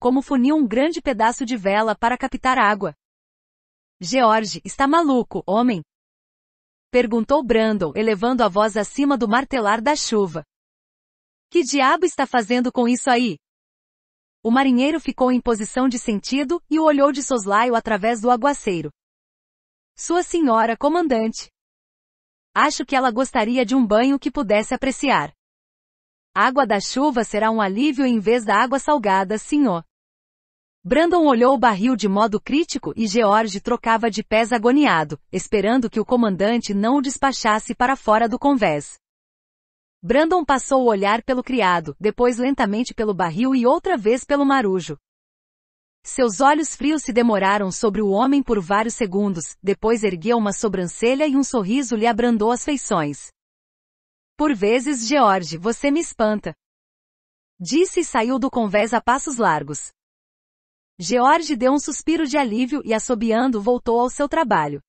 como funil um grande pedaço de vela para captar água. George, está maluco, homem, Perguntou Brandon, elevando a voz acima do martelar da chuva. Que diabo está fazendo com isso aí? O marinheiro ficou em posição de sentido e o olhou de soslaio através do aguaceiro. Sua senhora comandante. Acho que ela gostaria de um banho que pudesse apreciar. água da chuva será um alívio em vez da água salgada, senhor. Brandon olhou o barril de modo crítico e George trocava de pés agoniado, esperando que o comandante não o despachasse para fora do convés. Brandon passou o olhar pelo criado, depois lentamente pelo barril e outra vez pelo marujo. Seus olhos frios se demoraram sobre o homem por vários segundos, depois ergueu uma sobrancelha e um sorriso lhe abrandou as feições. Por vezes, George, você me espanta. Disse e saiu do convés a passos largos. George deu um suspiro de alívio e assobiando voltou ao seu trabalho.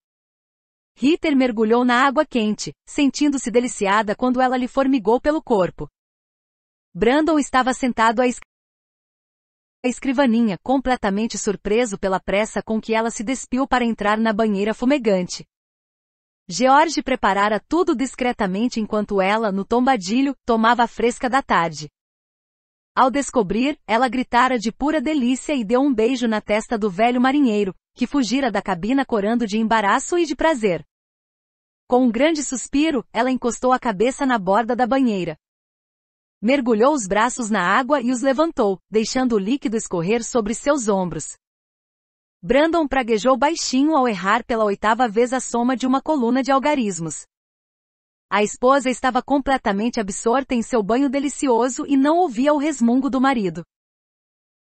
Ritter mergulhou na água quente, sentindo-se deliciada quando ela lhe formigou pelo corpo. Brandon estava sentado à escrivaninha, completamente surpreso pela pressa com que ela se despiu para entrar na banheira fumegante. George preparara tudo discretamente enquanto ela, no tombadilho, tomava a fresca da tarde. Ao descobrir, ela gritara de pura delícia e deu um beijo na testa do velho marinheiro, que fugira da cabina corando de embaraço e de prazer. Com um grande suspiro, ela encostou a cabeça na borda da banheira. Mergulhou os braços na água e os levantou, deixando o líquido escorrer sobre seus ombros. Brandon praguejou baixinho ao errar pela oitava vez a soma de uma coluna de algarismos. A esposa estava completamente absorta em seu banho delicioso e não ouvia o resmungo do marido.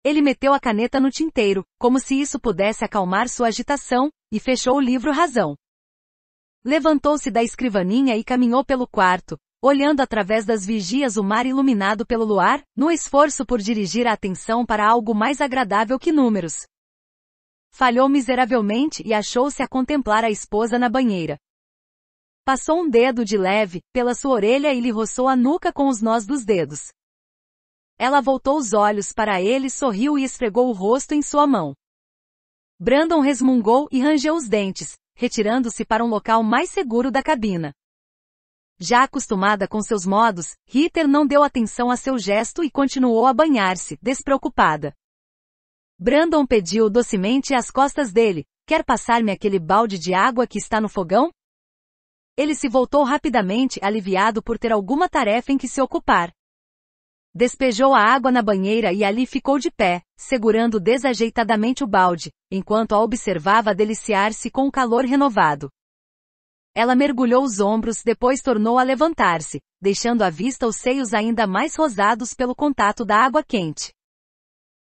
Ele meteu a caneta no tinteiro, como se isso pudesse acalmar sua agitação, e fechou o livro Razão. Levantou-se da escrivaninha e caminhou pelo quarto, olhando através das vigias o mar iluminado pelo luar, no esforço por dirigir a atenção para algo mais agradável que números. Falhou miseravelmente e achou-se a contemplar a esposa na banheira, Passou um dedo de leve, pela sua orelha e lhe roçou a nuca com os nós dos dedos. Ela voltou os olhos para ele, sorriu e esfregou o rosto em sua mão. Brandon resmungou e rangeu os dentes, retirando-se para um local mais seguro da cabina. Já acostumada com seus modos, Ritter não deu atenção a seu gesto e continuou a banhar-se, despreocupada. Brandon pediu docemente às costas dele, quer passar-me aquele balde de água que está no fogão? Ele se voltou rapidamente, aliviado por ter alguma tarefa em que se ocupar. Despejou a água na banheira e ali ficou de pé, segurando desajeitadamente o balde, enquanto a observava deliciar-se com o calor renovado. Ela mergulhou os ombros, depois tornou a levantar-se, deixando à vista os seios ainda mais rosados pelo contato da água quente.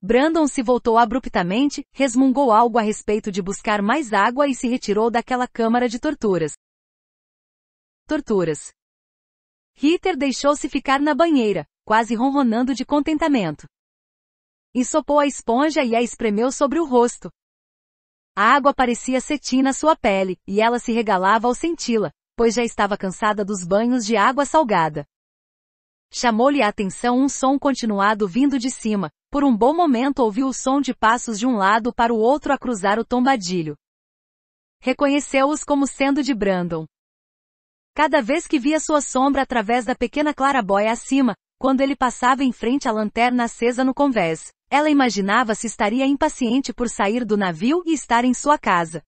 Brandon se voltou abruptamente, resmungou algo a respeito de buscar mais água e se retirou daquela câmara de torturas, torturas. Ritter deixou-se ficar na banheira, quase ronronando de contentamento. Ensopou a esponja e a espremeu sobre o rosto. A água parecia cetim na sua pele, e ela se regalava ao senti-la, pois já estava cansada dos banhos de água salgada. Chamou-lhe a atenção um som continuado vindo de cima. Por um bom momento ouviu o som de passos de um lado para o outro a cruzar o tombadilho. Reconheceu-os como sendo de Brandon. Cada vez que via sua sombra através da pequena clarabóia acima, quando ele passava em frente à lanterna acesa no convés, ela imaginava se estaria impaciente por sair do navio e estar em sua casa.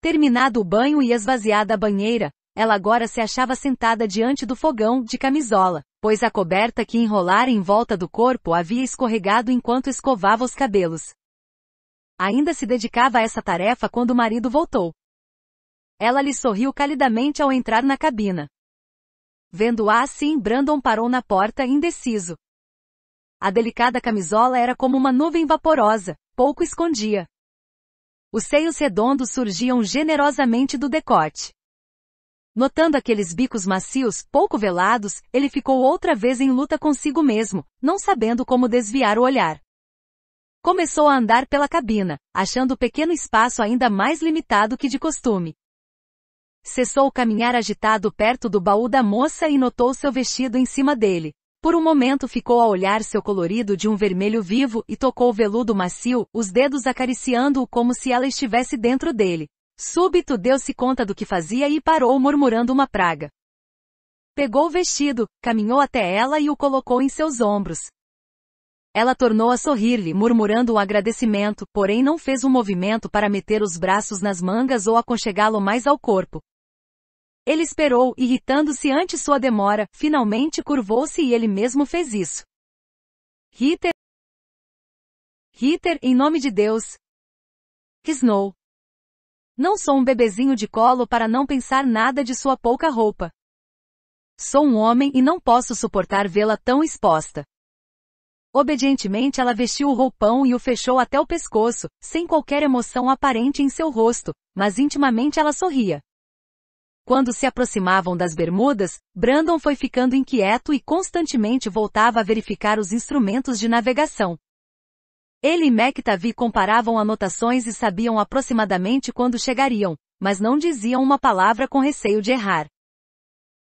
Terminado o banho e esvaziada a banheira, ela agora se achava sentada diante do fogão, de camisola, pois a coberta que enrolara em volta do corpo havia escorregado enquanto escovava os cabelos. Ainda se dedicava a essa tarefa quando o marido voltou. Ela lhe sorriu calidamente ao entrar na cabina. Vendo-a assim, Brandon parou na porta, indeciso. A delicada camisola era como uma nuvem vaporosa, pouco escondia. Os seios redondos surgiam generosamente do decote. Notando aqueles bicos macios, pouco velados, ele ficou outra vez em luta consigo mesmo, não sabendo como desviar o olhar. Começou a andar pela cabina, achando o pequeno espaço ainda mais limitado que de costume. Cessou o caminhar agitado perto do baú da moça e notou seu vestido em cima dele. Por um momento ficou a olhar seu colorido de um vermelho vivo e tocou o veludo macio, os dedos acariciando-o como se ela estivesse dentro dele. Súbito deu-se conta do que fazia e parou murmurando uma praga. Pegou o vestido, caminhou até ela e o colocou em seus ombros. Ela tornou a sorrir-lhe, murmurando um agradecimento, porém não fez um movimento para meter os braços nas mangas ou aconchegá-lo mais ao corpo. Ele esperou, irritando-se ante sua demora, finalmente curvou-se e ele mesmo fez isso. Ritter. Ritter, em nome de Deus. Snow. Não sou um bebezinho de colo para não pensar nada de sua pouca roupa. Sou um homem e não posso suportar vê-la tão exposta. Obedientemente ela vestiu o roupão e o fechou até o pescoço, sem qualquer emoção aparente em seu rosto, mas intimamente ela sorria. Quando se aproximavam das Bermudas, Brandon foi ficando inquieto e constantemente voltava a verificar os instrumentos de navegação. Ele e McTavi comparavam anotações e sabiam aproximadamente quando chegariam, mas não diziam uma palavra com receio de errar.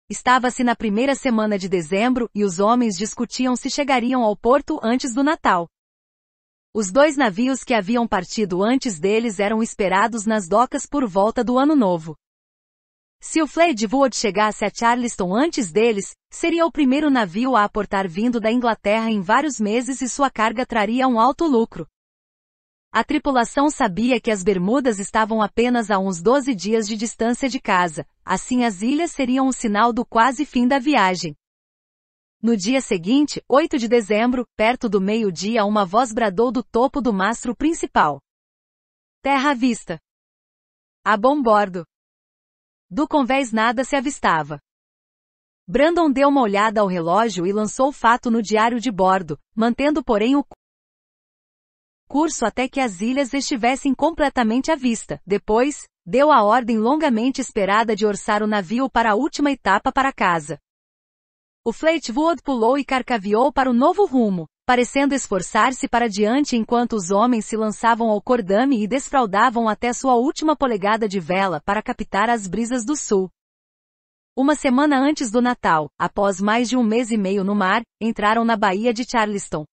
Estava-se na primeira semana de dezembro e os homens discutiam se chegariam ao porto antes do Natal. Os dois navios que haviam partido antes deles eram esperados nas docas por volta do Ano Novo. Se o Fleet Wood chegasse a Charleston antes deles, seria o primeiro navio a aportar vindo da Inglaterra em vários meses e sua carga traria um alto lucro. A tripulação sabia que as Bermudas estavam apenas a uns 12 dias de distância de casa, assim as ilhas seriam um sinal do quase fim da viagem. No dia seguinte, 8 de dezembro, perto do meio-dia, uma voz bradou do topo do mastro principal. Terra à vista. A bom bordo. Do convés nada se avistava. Brandon deu uma olhada ao relógio e lançou o fato no diário de bordo, mantendo porém o curso até que as ilhas estivessem completamente à vista. Depois, deu a ordem longamente esperada de orçar o navio para a última etapa para casa. O Fleetwood pulou e carcaviou para o novo rumo, parecendo esforçar-se para diante enquanto os homens se lançavam ao cordame e desfraldavam até sua última polegada de vela para captar as brisas do sul. Uma semana antes do Natal, após mais de um mês e meio no mar, entraram na Baía de Charleston.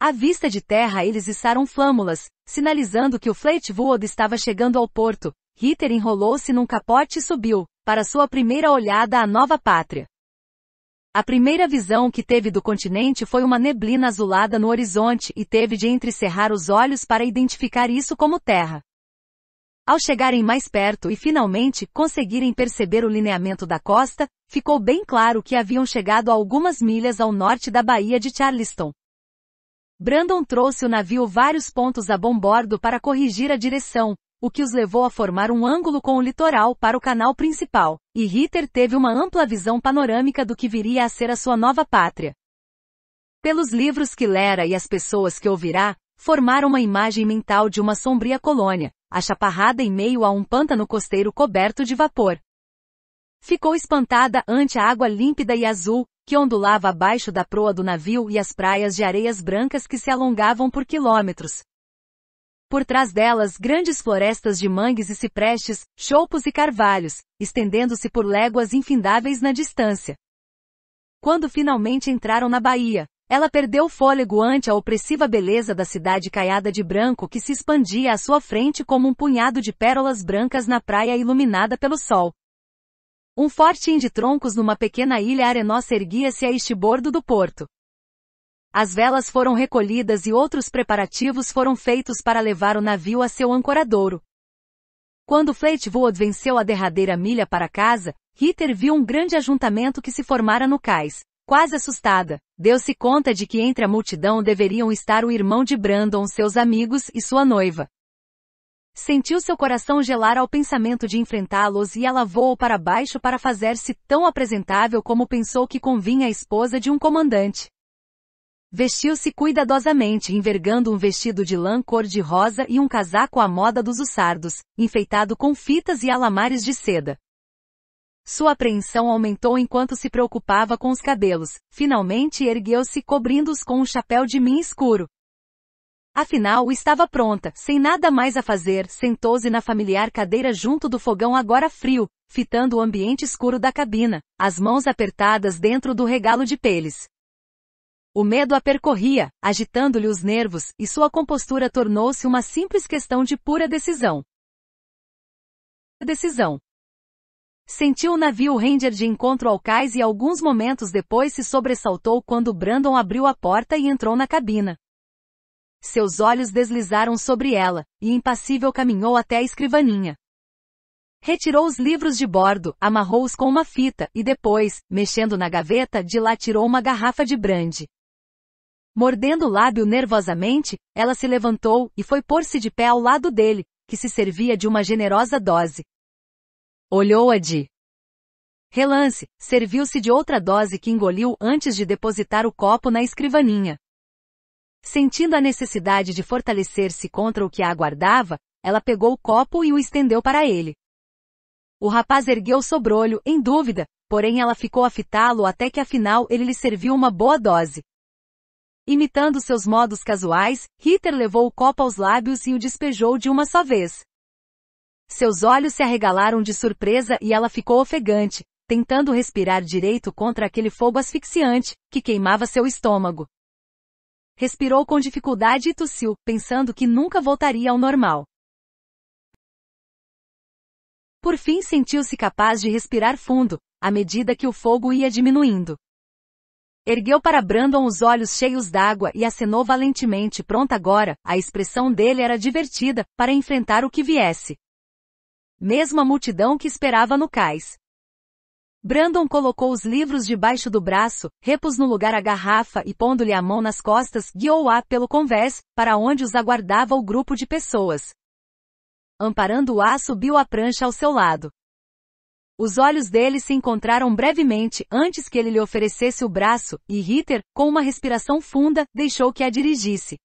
À vista de terra eles içaram flâmulas, sinalizando que o Fleetwood estava chegando ao porto. Ritter enrolou-se num capote e subiu, para sua primeira olhada à nova pátria. A primeira visão que teve do continente foi uma neblina azulada no horizonte e teve de entrecerrar os olhos para identificar isso como terra. Ao chegarem mais perto e finalmente conseguirem perceber o lineamento da costa, ficou bem claro que haviam chegado a algumas milhas ao norte da Baía de Charleston. Brandon trouxe o navio vários pontos a bombordo para corrigir a direção, o que os levou a formar um ângulo com o litoral para o canal principal, e Ritter teve uma ampla visão panorâmica do que viria a ser a sua nova pátria. Pelos livros que lera e as pessoas que ouvirá, formaram uma imagem mental de uma sombria colônia, achaparrada em meio a um pântano costeiro coberto de vapor. Ficou espantada ante a água límpida e azul, que ondulava abaixo da proa do navio e as praias de areias brancas que se alongavam por quilômetros, por trás delas grandes florestas de mangues e ciprestes, choupos e carvalhos, estendendo-se por léguas infindáveis na distância. Quando finalmente entraram na baía, ela perdeu fôlego ante a opressiva beleza da cidade caiada de branco que se expandia à sua frente como um punhado de pérolas brancas na praia iluminada pelo sol. Um forte de troncos numa pequena ilha arenosa erguia-se a este bordo do porto. As velas foram recolhidas e outros preparativos foram feitos para levar o navio a seu ancoradouro. Quando Fleetwood venceu a derradeira milha para casa, Ritter viu um grande ajuntamento que se formara no cais. Quase assustada, deu-se conta de que entre a multidão deveriam estar o irmão de Brandon, seus amigos e sua noiva. Sentiu seu coração gelar ao pensamento de enfrentá-los e ela voou para baixo para fazer-se tão apresentável como pensou que convinha a esposa de um comandante. Vestiu-se cuidadosamente envergando um vestido de lã cor-de-rosa e um casaco à moda dos ussardos, enfeitado com fitas e alamares de seda. Sua apreensão aumentou enquanto se preocupava com os cabelos, finalmente ergueu-se cobrindo-os com um chapéu de mim escuro. Afinal, estava pronta, sem nada mais a fazer, sentou-se na familiar cadeira junto do fogão agora frio, fitando o ambiente escuro da cabina, as mãos apertadas dentro do regalo de peles. O medo a percorria, agitando-lhe os nervos, e sua compostura tornou-se uma simples questão de pura decisão. Decisão. Sentiu o navio Ranger de encontro ao cais e alguns momentos depois se sobressaltou quando Brandon abriu a porta e entrou na cabina. Seus olhos deslizaram sobre ela, e impassível caminhou até a escrivaninha. Retirou os livros de bordo, amarrou-os com uma fita, e depois, mexendo na gaveta, de lá tirou uma garrafa de brandy. Mordendo o lábio nervosamente, ela se levantou e foi pôr-se de pé ao lado dele, que se servia de uma generosa dose. Olhou-a de relance, serviu-se de outra dose que engoliu antes de depositar o copo na escrivaninha. Sentindo a necessidade de fortalecer-se contra o que a aguardava, ela pegou o copo e o estendeu para ele. O rapaz ergueu o sobrolho, em dúvida, porém ela ficou a fitá-lo até que afinal ele lhe serviu uma boa dose, Imitando seus modos casuais, Ritter levou o copo aos lábios e o despejou de uma só vez. Seus olhos se arregalaram de surpresa e ela ficou ofegante, tentando respirar direito contra aquele fogo asfixiante, que queimava seu estômago. Respirou com dificuldade e tossiu, pensando que nunca voltaria ao normal. Por fim sentiu-se capaz de respirar fundo, à medida que o fogo ia diminuindo. Ergueu para Brandon os olhos cheios d'água e acenou valentemente pronta agora, a expressão dele era divertida, para enfrentar o que viesse. Mesmo a multidão que esperava no cais. Brandon colocou os livros debaixo do braço, repus no lugar a garrafa e pondo-lhe a mão nas costas, guiou-a pelo convés, para onde os aguardava o grupo de pessoas. Amparando-a subiu a prancha ao seu lado. Os olhos dele se encontraram brevemente antes que ele lhe oferecesse o braço, e Ritter, com uma respiração funda, deixou que a dirigisse.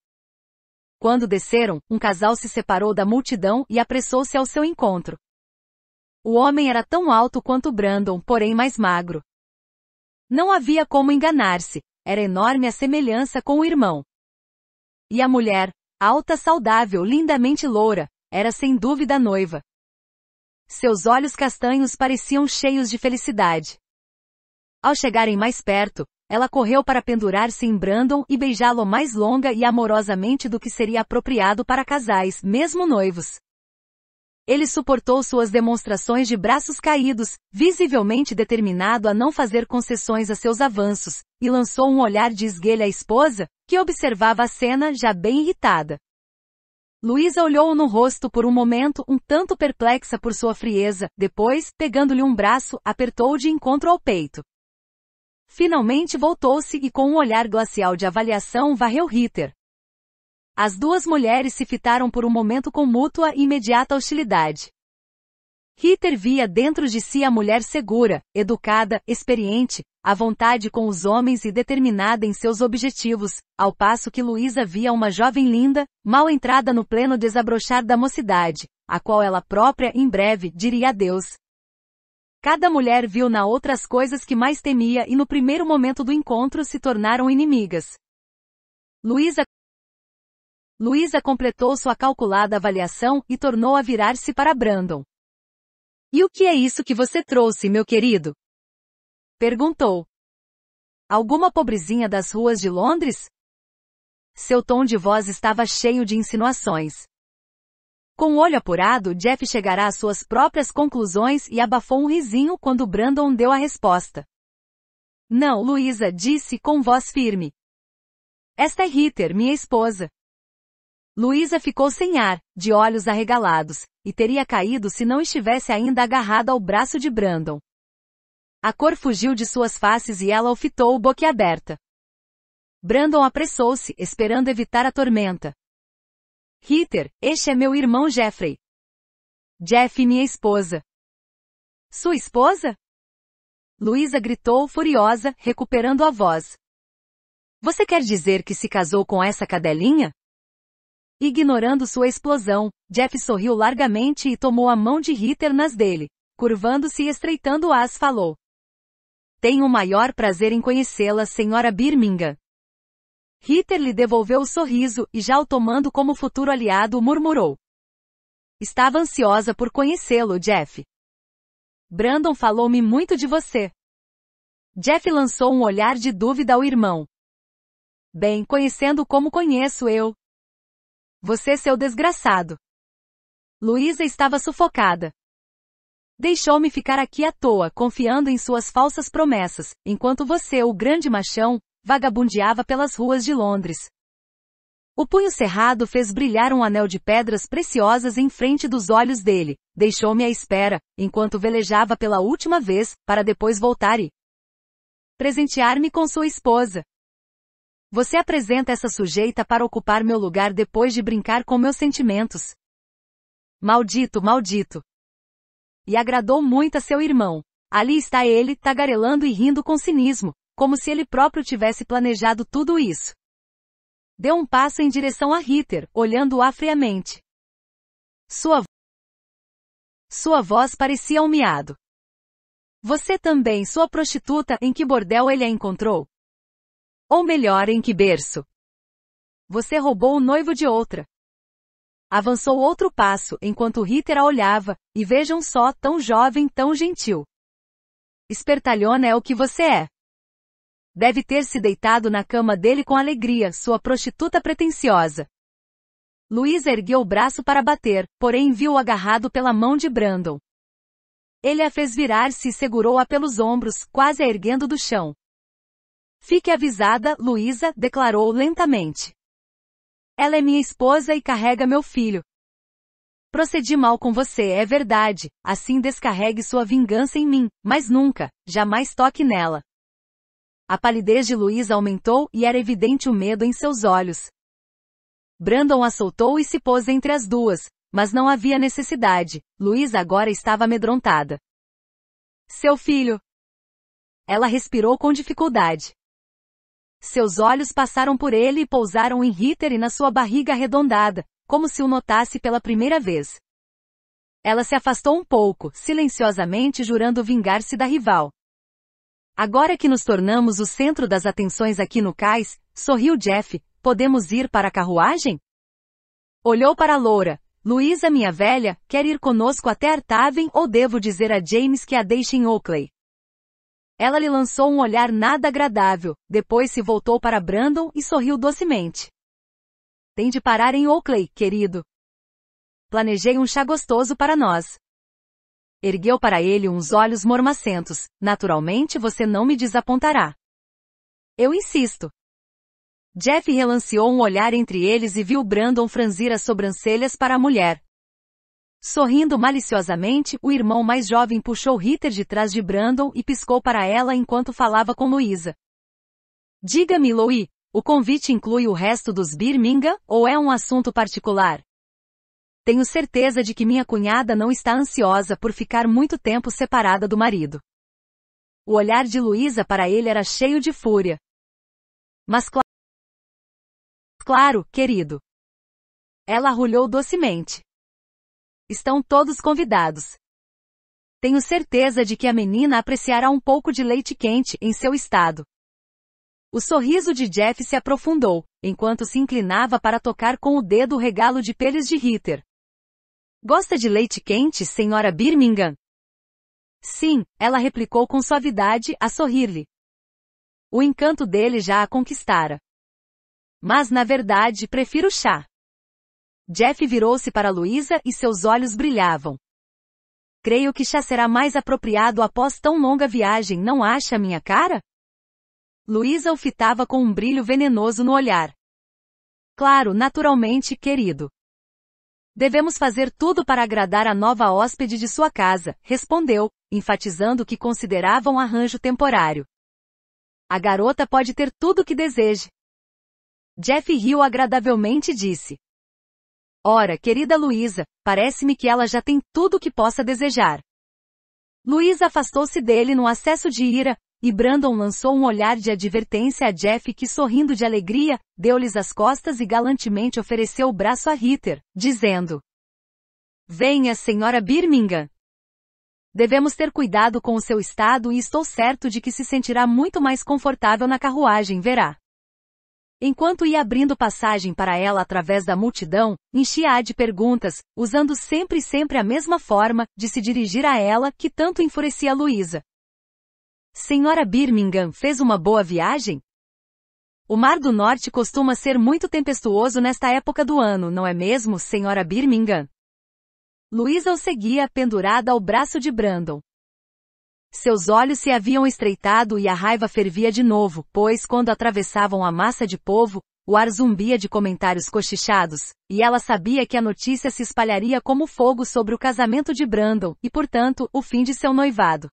Quando desceram, um casal se separou da multidão e apressou-se ao seu encontro. O homem era tão alto quanto Brandon, porém mais magro. Não havia como enganar-se, era enorme a semelhança com o irmão. E a mulher, alta, saudável, lindamente loura, era sem dúvida noiva. Seus olhos castanhos pareciam cheios de felicidade. Ao chegarem mais perto, ela correu para pendurar-se em Brandon e beijá-lo mais longa e amorosamente do que seria apropriado para casais, mesmo noivos. Ele suportou suas demonstrações de braços caídos, visivelmente determinado a não fazer concessões a seus avanços, e lançou um olhar de esguelha à esposa, que observava a cena já bem irritada. Luísa olhou-o no rosto por um momento um tanto perplexa por sua frieza, depois, pegando-lhe um braço, apertou-o de encontro ao peito. Finalmente voltou-se e com um olhar glacial de avaliação varreu Ritter. As duas mulheres se fitaram por um momento com mútua e imediata hostilidade. Ritter via dentro de si a mulher segura, educada, experiente, à vontade com os homens e determinada em seus objetivos, ao passo que Luísa via uma jovem linda, mal entrada no pleno desabrochar da mocidade, a qual ela própria, em breve, diria adeus. Cada mulher viu na outra as coisas que mais temia e no primeiro momento do encontro se tornaram inimigas. Luísa Luísa completou sua calculada avaliação e tornou a virar-se para Brandon. E o que é isso que você trouxe, meu querido? Perguntou. Alguma pobrezinha das ruas de Londres? Seu tom de voz estava cheio de insinuações. Com o olho apurado, Jeff chegará às suas próprias conclusões e abafou um risinho quando Brandon deu a resposta. Não, Luísa disse com voz firme. Esta é Ritter, minha esposa. Luísa ficou sem ar, de olhos arregalados, e teria caído se não estivesse ainda agarrada ao braço de Brandon. A cor fugiu de suas faces e ela o fitou boquiaberta. Brandon apressou-se, esperando evitar a tormenta. Ritter, este é meu irmão Jeffrey. Jeff minha esposa. Sua esposa? Luísa gritou furiosa, recuperando a voz. Você quer dizer que se casou com essa cadelinha? Ignorando sua explosão, Jeff sorriu largamente e tomou a mão de Ritter nas dele. Curvando-se e estreitando-as falou. Tenho o maior prazer em conhecê-la, senhora Birmingham. Ritter lhe devolveu o sorriso e já o tomando como futuro aliado murmurou. Estava ansiosa por conhecê-lo, Jeff. Brandon falou-me muito de você. Jeff lançou um olhar de dúvida ao irmão. Bem, conhecendo como conheço eu. Você seu desgraçado. Luísa estava sufocada. Deixou-me ficar aqui à toa, confiando em suas falsas promessas, enquanto você, o grande machão, vagabundeava pelas ruas de Londres. O punho cerrado fez brilhar um anel de pedras preciosas em frente dos olhos dele, deixou-me à espera, enquanto velejava pela última vez, para depois voltar e presentear-me com sua esposa. Você apresenta essa sujeita para ocupar meu lugar depois de brincar com meus sentimentos. Maldito, maldito, e agradou muito a seu irmão. Ali está ele, tagarelando e rindo com cinismo, como se ele próprio tivesse planejado tudo isso. Deu um passo em direção a Ritter, olhando-a friamente. Sua sua voz parecia um miado. Você também, sua prostituta, em que bordel ele a encontrou? Ou melhor, em que berço? Você roubou o noivo de outra. Avançou outro passo, enquanto Ritter a olhava, e vejam só, tão jovem, tão gentil. Espertalhona é o que você é. Deve ter se deitado na cama dele com alegria, sua prostituta pretensiosa. Luísa ergueu o braço para bater, porém viu-o agarrado pela mão de Brandon. Ele a fez virar-se e segurou-a pelos ombros, quase a erguendo do chão. Fique avisada, Luísa, declarou lentamente. Ela é minha esposa e carrega meu filho. Procedi mal com você, é verdade, assim descarregue sua vingança em mim, mas nunca, jamais toque nela. A palidez de Luiz aumentou e era evidente o medo em seus olhos. Brandon a soltou e se pôs entre as duas, mas não havia necessidade, Luiz agora estava amedrontada. Seu filho! Ela respirou com dificuldade. Seus olhos passaram por ele e pousaram em Ritter e na sua barriga arredondada, como se o notasse pela primeira vez. Ela se afastou um pouco, silenciosamente jurando vingar-se da rival. Agora que nos tornamos o centro das atenções aqui no cais, sorriu Jeff, podemos ir para a carruagem? Olhou para a loura. Luísa, minha velha, quer ir conosco até Artaven ou devo dizer a James que a deixe em Oakley? Ela lhe lançou um olhar nada agradável, depois se voltou para Brandon e sorriu docemente. Tem de parar em Oakley, querido. Planejei um chá gostoso para nós. Ergueu para ele uns olhos mormacentos. Naturalmente você não me desapontará. Eu insisto. Jeff relanceou um olhar entre eles e viu Brandon franzir as sobrancelhas para a mulher, Sorrindo maliciosamente, o irmão mais jovem puxou Ritter de trás de Brandon e piscou para ela enquanto falava com Luísa. Diga-me, Louie, o convite inclui o resto dos Birmingham ou é um assunto particular? Tenho certeza de que minha cunhada não está ansiosa por ficar muito tempo separada do marido. O olhar de Luísa para ele era cheio de fúria. Mas claro, querido. Ela arrulhou docemente. Estão todos convidados. Tenho certeza de que a menina apreciará um pouco de leite quente em seu estado. O sorriso de Jeff se aprofundou, enquanto se inclinava para tocar com o dedo o regalo de peles de Ritter. Gosta de leite quente, senhora Birmingham? Sim, ela replicou com suavidade, a sorrir-lhe. O encanto dele já a conquistara. Mas na verdade prefiro chá. Jeff virou-se para Luísa e seus olhos brilhavam. Creio que chá será mais apropriado após tão longa viagem, não acha minha cara? Luísa o fitava com um brilho venenoso no olhar. Claro, naturalmente, querido. Devemos fazer tudo para agradar a nova hóspede de sua casa, respondeu, enfatizando que considerava um arranjo temporário. A garota pode ter tudo o que deseje. Jeff riu agradavelmente e disse. Ora, querida Luísa, parece-me que ela já tem tudo o que possa desejar. Luísa afastou-se dele num acesso de ira, e Brandon lançou um olhar de advertência a Jeff que sorrindo de alegria, deu-lhes as costas e galantemente ofereceu o braço a Ritter, dizendo Venha, senhora Birmingham. Devemos ter cuidado com o seu estado e estou certo de que se sentirá muito mais confortável na carruagem, verá. Enquanto ia abrindo passagem para ela através da multidão, enchia-a de perguntas, usando sempre e sempre a mesma forma de se dirigir a ela que tanto enfurecia Luísa. Senhora Birmingham fez uma boa viagem? O Mar do Norte costuma ser muito tempestuoso nesta época do ano, não é mesmo, senhora Birmingham? Luísa o seguia pendurada ao braço de Brandon. Seus olhos se haviam estreitado e a raiva fervia de novo, pois quando atravessavam a massa de povo, o ar zumbia de comentários cochichados, e ela sabia que a notícia se espalharia como fogo sobre o casamento de Brandon, e portanto, o fim de seu noivado.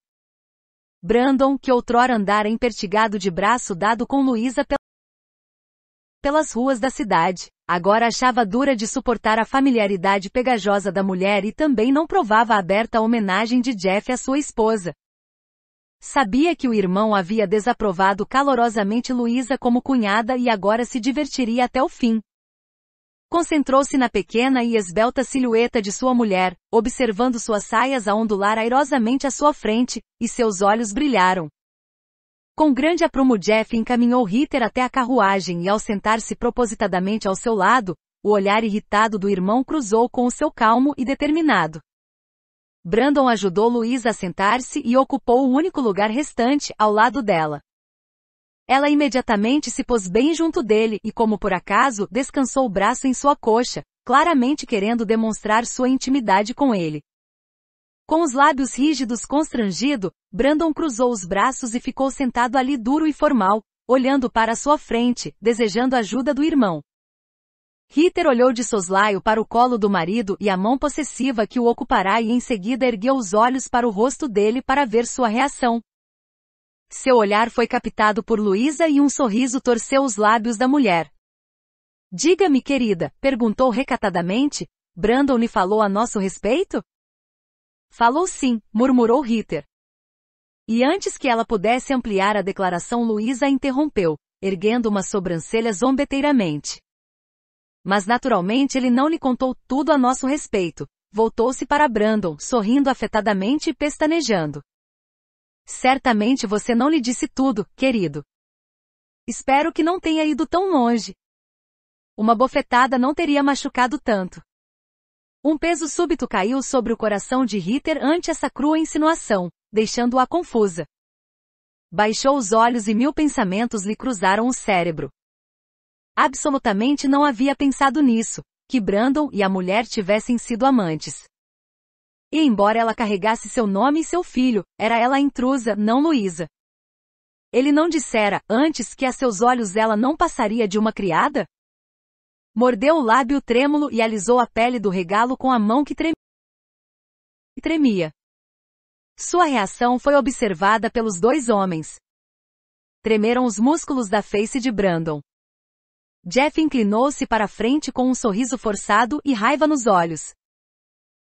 Brandon, que outrora andara impertigado de braço dado com Luísa pelas ruas da cidade, agora achava dura de suportar a familiaridade pegajosa da mulher e também não provava aberta a homenagem de Jeff à sua esposa, Sabia que o irmão havia desaprovado calorosamente Luísa como cunhada e agora se divertiria até o fim. Concentrou-se na pequena e esbelta silhueta de sua mulher, observando suas saias a ondular airosamente à sua frente, e seus olhos brilharam. Com grande aprumo Jeff encaminhou Ritter até a carruagem e ao sentar-se propositadamente ao seu lado, o olhar irritado do irmão cruzou com o seu calmo e determinado. Brandon ajudou Luiz a sentar-se e ocupou o único lugar restante, ao lado dela. Ela imediatamente se pôs bem junto dele e, como por acaso, descansou o braço em sua coxa, claramente querendo demonstrar sua intimidade com ele. Com os lábios rígidos constrangido, Brandon cruzou os braços e ficou sentado ali duro e formal, olhando para sua frente, desejando ajuda do irmão. Ritter olhou de soslaio para o colo do marido e a mão possessiva que o ocupará e em seguida ergueu os olhos para o rosto dele para ver sua reação. Seu olhar foi captado por Luísa e um sorriso torceu os lábios da mulher. Diga-me, querida, perguntou recatadamente, Brandon lhe falou a nosso respeito? Falou sim, murmurou Ritter. E antes que ela pudesse ampliar a declaração, Luísa interrompeu, erguendo uma sobrancelha zombeteiramente. Mas naturalmente ele não lhe contou tudo a nosso respeito. Voltou-se para Brandon, sorrindo afetadamente e pestanejando. Certamente você não lhe disse tudo, querido. Espero que não tenha ido tão longe. Uma bofetada não teria machucado tanto. Um peso súbito caiu sobre o coração de Ritter ante essa crua insinuação, deixando-a confusa. Baixou os olhos e mil pensamentos lhe cruzaram o cérebro. Absolutamente não havia pensado nisso, que Brandon e a mulher tivessem sido amantes. E embora ela carregasse seu nome e seu filho, era ela a intrusa, não Luísa. Ele não dissera, antes, que a seus olhos ela não passaria de uma criada? Mordeu o lábio trêmulo e alisou a pele do regalo com a mão que tremia. Sua reação foi observada pelos dois homens. Tremeram os músculos da face de Brandon. Jeff inclinou-se para frente com um sorriso forçado e raiva nos olhos.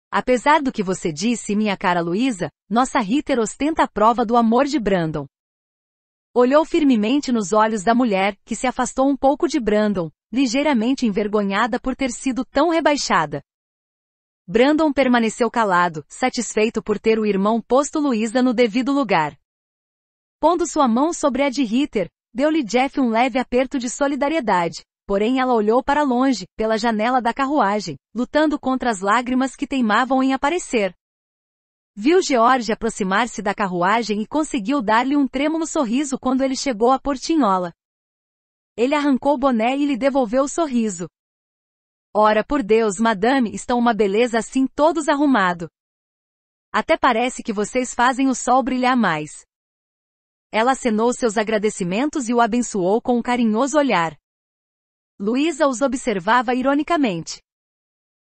Apesar do que você disse, minha cara Luísa, nossa Ritter ostenta a prova do amor de Brandon. Olhou firmemente nos olhos da mulher, que se afastou um pouco de Brandon, ligeiramente envergonhada por ter sido tão rebaixada. Brandon permaneceu calado, satisfeito por ter o irmão posto Luísa no devido lugar. Pondo sua mão sobre a de Ritter, Deu-lhe Jeff um leve aperto de solidariedade. Porém ela olhou para longe, pela janela da carruagem, lutando contra as lágrimas que teimavam em aparecer. Viu George aproximar-se da carruagem e conseguiu dar-lhe um trêmulo sorriso quando ele chegou à portinhola. Ele arrancou o boné e lhe devolveu o sorriso. Ora por Deus, madame, estão uma beleza assim todos arrumado. Até parece que vocês fazem o sol brilhar mais. Ela acenou seus agradecimentos e o abençoou com um carinhoso olhar. Luísa os observava ironicamente.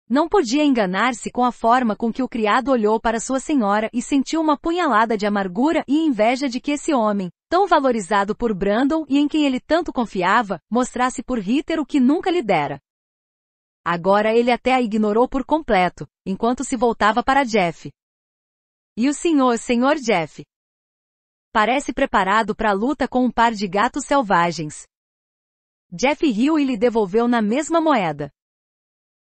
Não podia enganar-se com a forma com que o criado olhou para sua senhora e sentiu uma punhalada de amargura e inveja de que esse homem, tão valorizado por Brandon e em quem ele tanto confiava, mostrasse por Ritter o que nunca lhe dera. Agora ele até a ignorou por completo, enquanto se voltava para Jeff. E o senhor, senhor Jeff, Parece preparado para a luta com um par de gatos selvagens. Jeff riu e lhe devolveu na mesma moeda.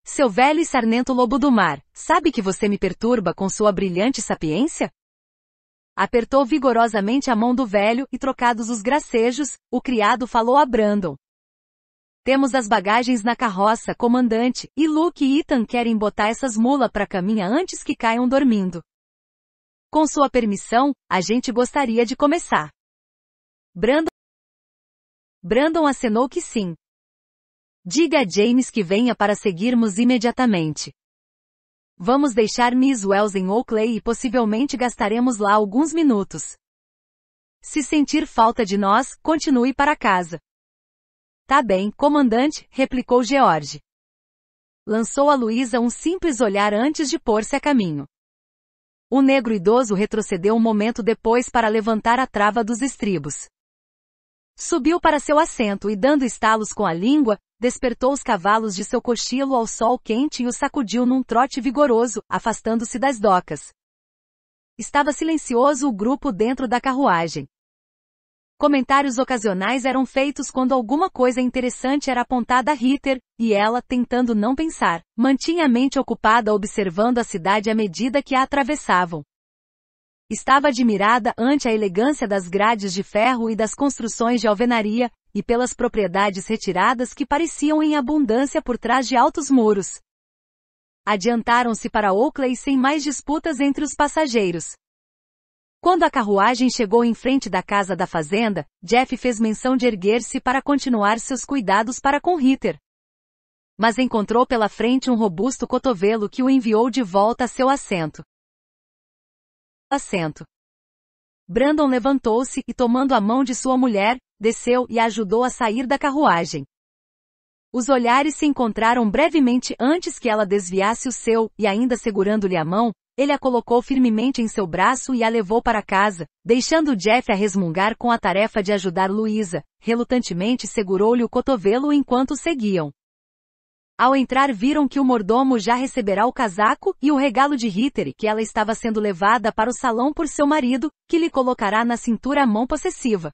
Seu velho e sarnento lobo do mar, sabe que você me perturba com sua brilhante sapiência? Apertou vigorosamente a mão do velho e trocados os gracejos, o criado falou a Brandon. Temos as bagagens na carroça, comandante, e Luke e Ethan querem botar essas mulas para caminha antes que caiam dormindo. Com sua permissão, a gente gostaria de começar. Brandon Brandon acenou que sim. Diga a James que venha para seguirmos imediatamente. Vamos deixar Miss Wells em Oakley e possivelmente gastaremos lá alguns minutos. Se sentir falta de nós, continue para casa. Tá bem, comandante, replicou George. Lançou a Luísa um simples olhar antes de pôr-se a caminho. O negro idoso retrocedeu um momento depois para levantar a trava dos estribos. Subiu para seu assento e, dando estalos com a língua, despertou os cavalos de seu cochilo ao sol quente e os sacudiu num trote vigoroso, afastando-se das docas. Estava silencioso o grupo dentro da carruagem. Comentários ocasionais eram feitos quando alguma coisa interessante era apontada a Ritter, e ela, tentando não pensar, mantinha a mente ocupada observando a cidade à medida que a atravessavam. Estava admirada ante a elegância das grades de ferro e das construções de alvenaria, e pelas propriedades retiradas que pareciam em abundância por trás de altos muros. Adiantaram-se para Oakley sem mais disputas entre os passageiros. Quando a carruagem chegou em frente da casa da fazenda, Jeff fez menção de erguer-se para continuar seus cuidados para com Ritter. Mas encontrou pela frente um robusto cotovelo que o enviou de volta a seu assento. Assento. Brandon levantou-se e, tomando a mão de sua mulher, desceu e a ajudou a sair da carruagem. Os olhares se encontraram brevemente antes que ela desviasse o seu, e ainda segurando-lhe a mão, ele a colocou firmemente em seu braço e a levou para casa, deixando Jeff a resmungar com a tarefa de ajudar Luísa, relutantemente segurou-lhe o cotovelo enquanto seguiam. Ao entrar viram que o mordomo já receberá o casaco e o regalo de Ritter e que ela estava sendo levada para o salão por seu marido, que lhe colocará na cintura a mão possessiva.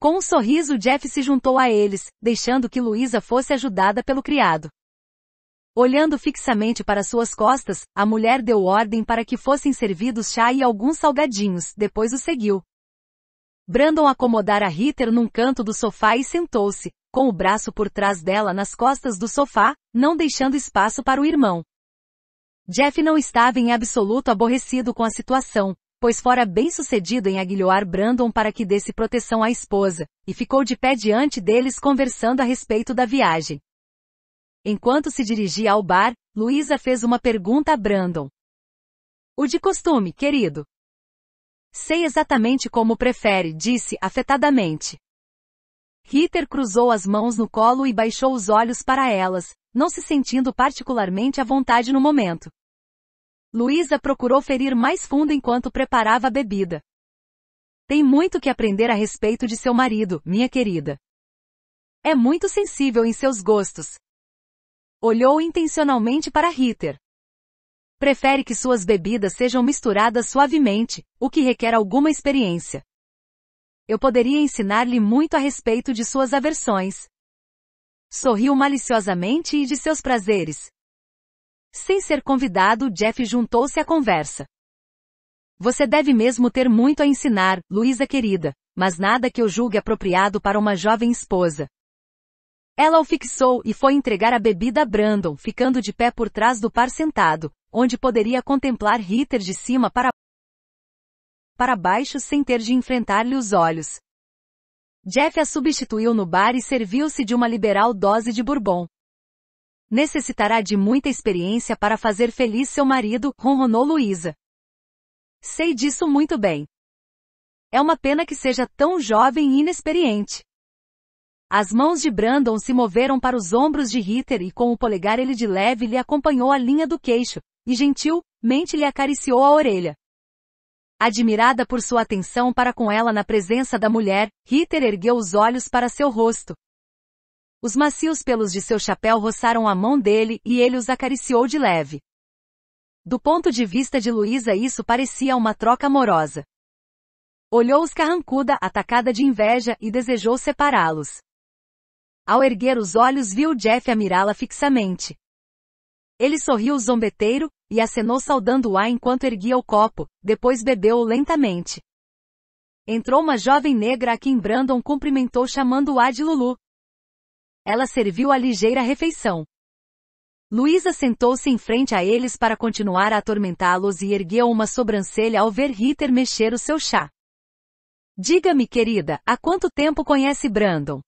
Com um sorriso Jeff se juntou a eles, deixando que Luísa fosse ajudada pelo criado. Olhando fixamente para suas costas, a mulher deu ordem para que fossem servidos chá e alguns salgadinhos, depois o seguiu. Brandon acomodara Ritter num canto do sofá e sentou-se, com o braço por trás dela nas costas do sofá, não deixando espaço para o irmão. Jeff não estava em absoluto aborrecido com a situação, pois fora bem sucedido em aguilhoar Brandon para que desse proteção à esposa, e ficou de pé diante deles conversando a respeito da viagem. Enquanto se dirigia ao bar, Luísa fez uma pergunta a Brandon. O de costume, querido. Sei exatamente como prefere, disse, afetadamente. Ritter cruzou as mãos no colo e baixou os olhos para elas, não se sentindo particularmente à vontade no momento. Luísa procurou ferir mais fundo enquanto preparava a bebida. Tem muito que aprender a respeito de seu marido, minha querida. É muito sensível em seus gostos, Olhou intencionalmente para Ritter. Prefere que suas bebidas sejam misturadas suavemente, o que requer alguma experiência. Eu poderia ensinar-lhe muito a respeito de suas aversões. Sorriu maliciosamente e de seus prazeres. Sem ser convidado, Jeff juntou-se à conversa. Você deve mesmo ter muito a ensinar, Luísa querida, mas nada que eu julgue apropriado para uma jovem esposa. Ela o fixou e foi entregar a bebida a Brandon, ficando de pé por trás do par sentado, onde poderia contemplar Ritter de cima para para baixo sem ter de enfrentar-lhe os olhos. Jeff a substituiu no bar e serviu-se de uma liberal dose de bourbon. Necessitará de muita experiência para fazer feliz seu marido, ronronou Luísa. Sei disso muito bem. É uma pena que seja tão jovem e inexperiente. As mãos de Brandon se moveram para os ombros de Ritter e com o polegar ele de leve lhe acompanhou a linha do queixo, e gentilmente lhe acariciou a orelha. Admirada por sua atenção para com ela na presença da mulher, Ritter ergueu os olhos para seu rosto. Os macios pelos de seu chapéu roçaram a mão dele e ele os acariciou de leve. Do ponto de vista de Luísa isso parecia uma troca amorosa. Olhou os carrancuda, atacada de inveja, e desejou separá-los. Ao erguer os olhos viu Jeff a mirá-la fixamente. Ele sorriu zombeteiro, e acenou saudando o enquanto erguia o copo, depois bebeu-o lentamente. Entrou uma jovem negra a quem Brandon cumprimentou chamando-a de Lulu. Ela serviu a ligeira refeição. Luísa sentou-se em frente a eles para continuar a atormentá-los e ergueu uma sobrancelha ao ver Ritter mexer o seu chá. Diga-me, querida, há quanto tempo conhece Brandon?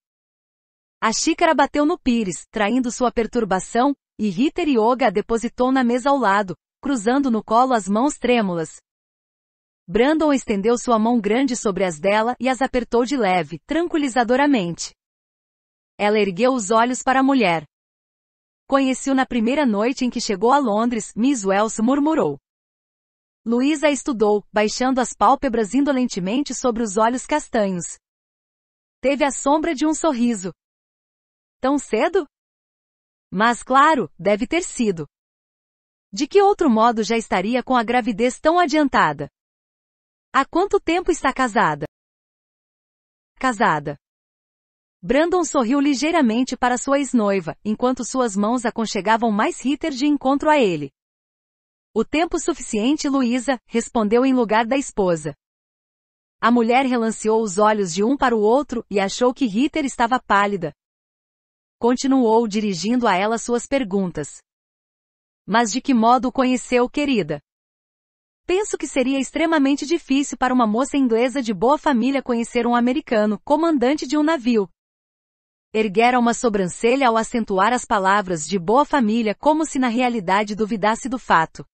A xícara bateu no pires, traindo sua perturbação, e Ritter Yoga a depositou na mesa ao lado, cruzando no colo as mãos trêmulas. Brandon estendeu sua mão grande sobre as dela e as apertou de leve, tranquilizadoramente. Ela ergueu os olhos para a mulher. Conheci-o na primeira noite em que chegou a Londres, Miss Wells murmurou. Luísa estudou, baixando as pálpebras indolentemente sobre os olhos castanhos. Teve a sombra de um sorriso, Tão cedo? Mas claro, deve ter sido. De que outro modo já estaria com a gravidez tão adiantada? Há quanto tempo está casada? Casada. Brandon sorriu ligeiramente para sua ex-noiva, enquanto suas mãos aconchegavam mais Ritter de encontro a ele. O tempo suficiente, Luísa, respondeu em lugar da esposa. A mulher relanceou os olhos de um para o outro e achou que Ritter estava pálida, Continuou dirigindo a ela suas perguntas. Mas de que modo o conheceu, querida? Penso que seria extremamente difícil para uma moça inglesa de boa família conhecer um americano, comandante de um navio. Erguera uma sobrancelha ao acentuar as palavras de boa família como se na realidade duvidasse do fato.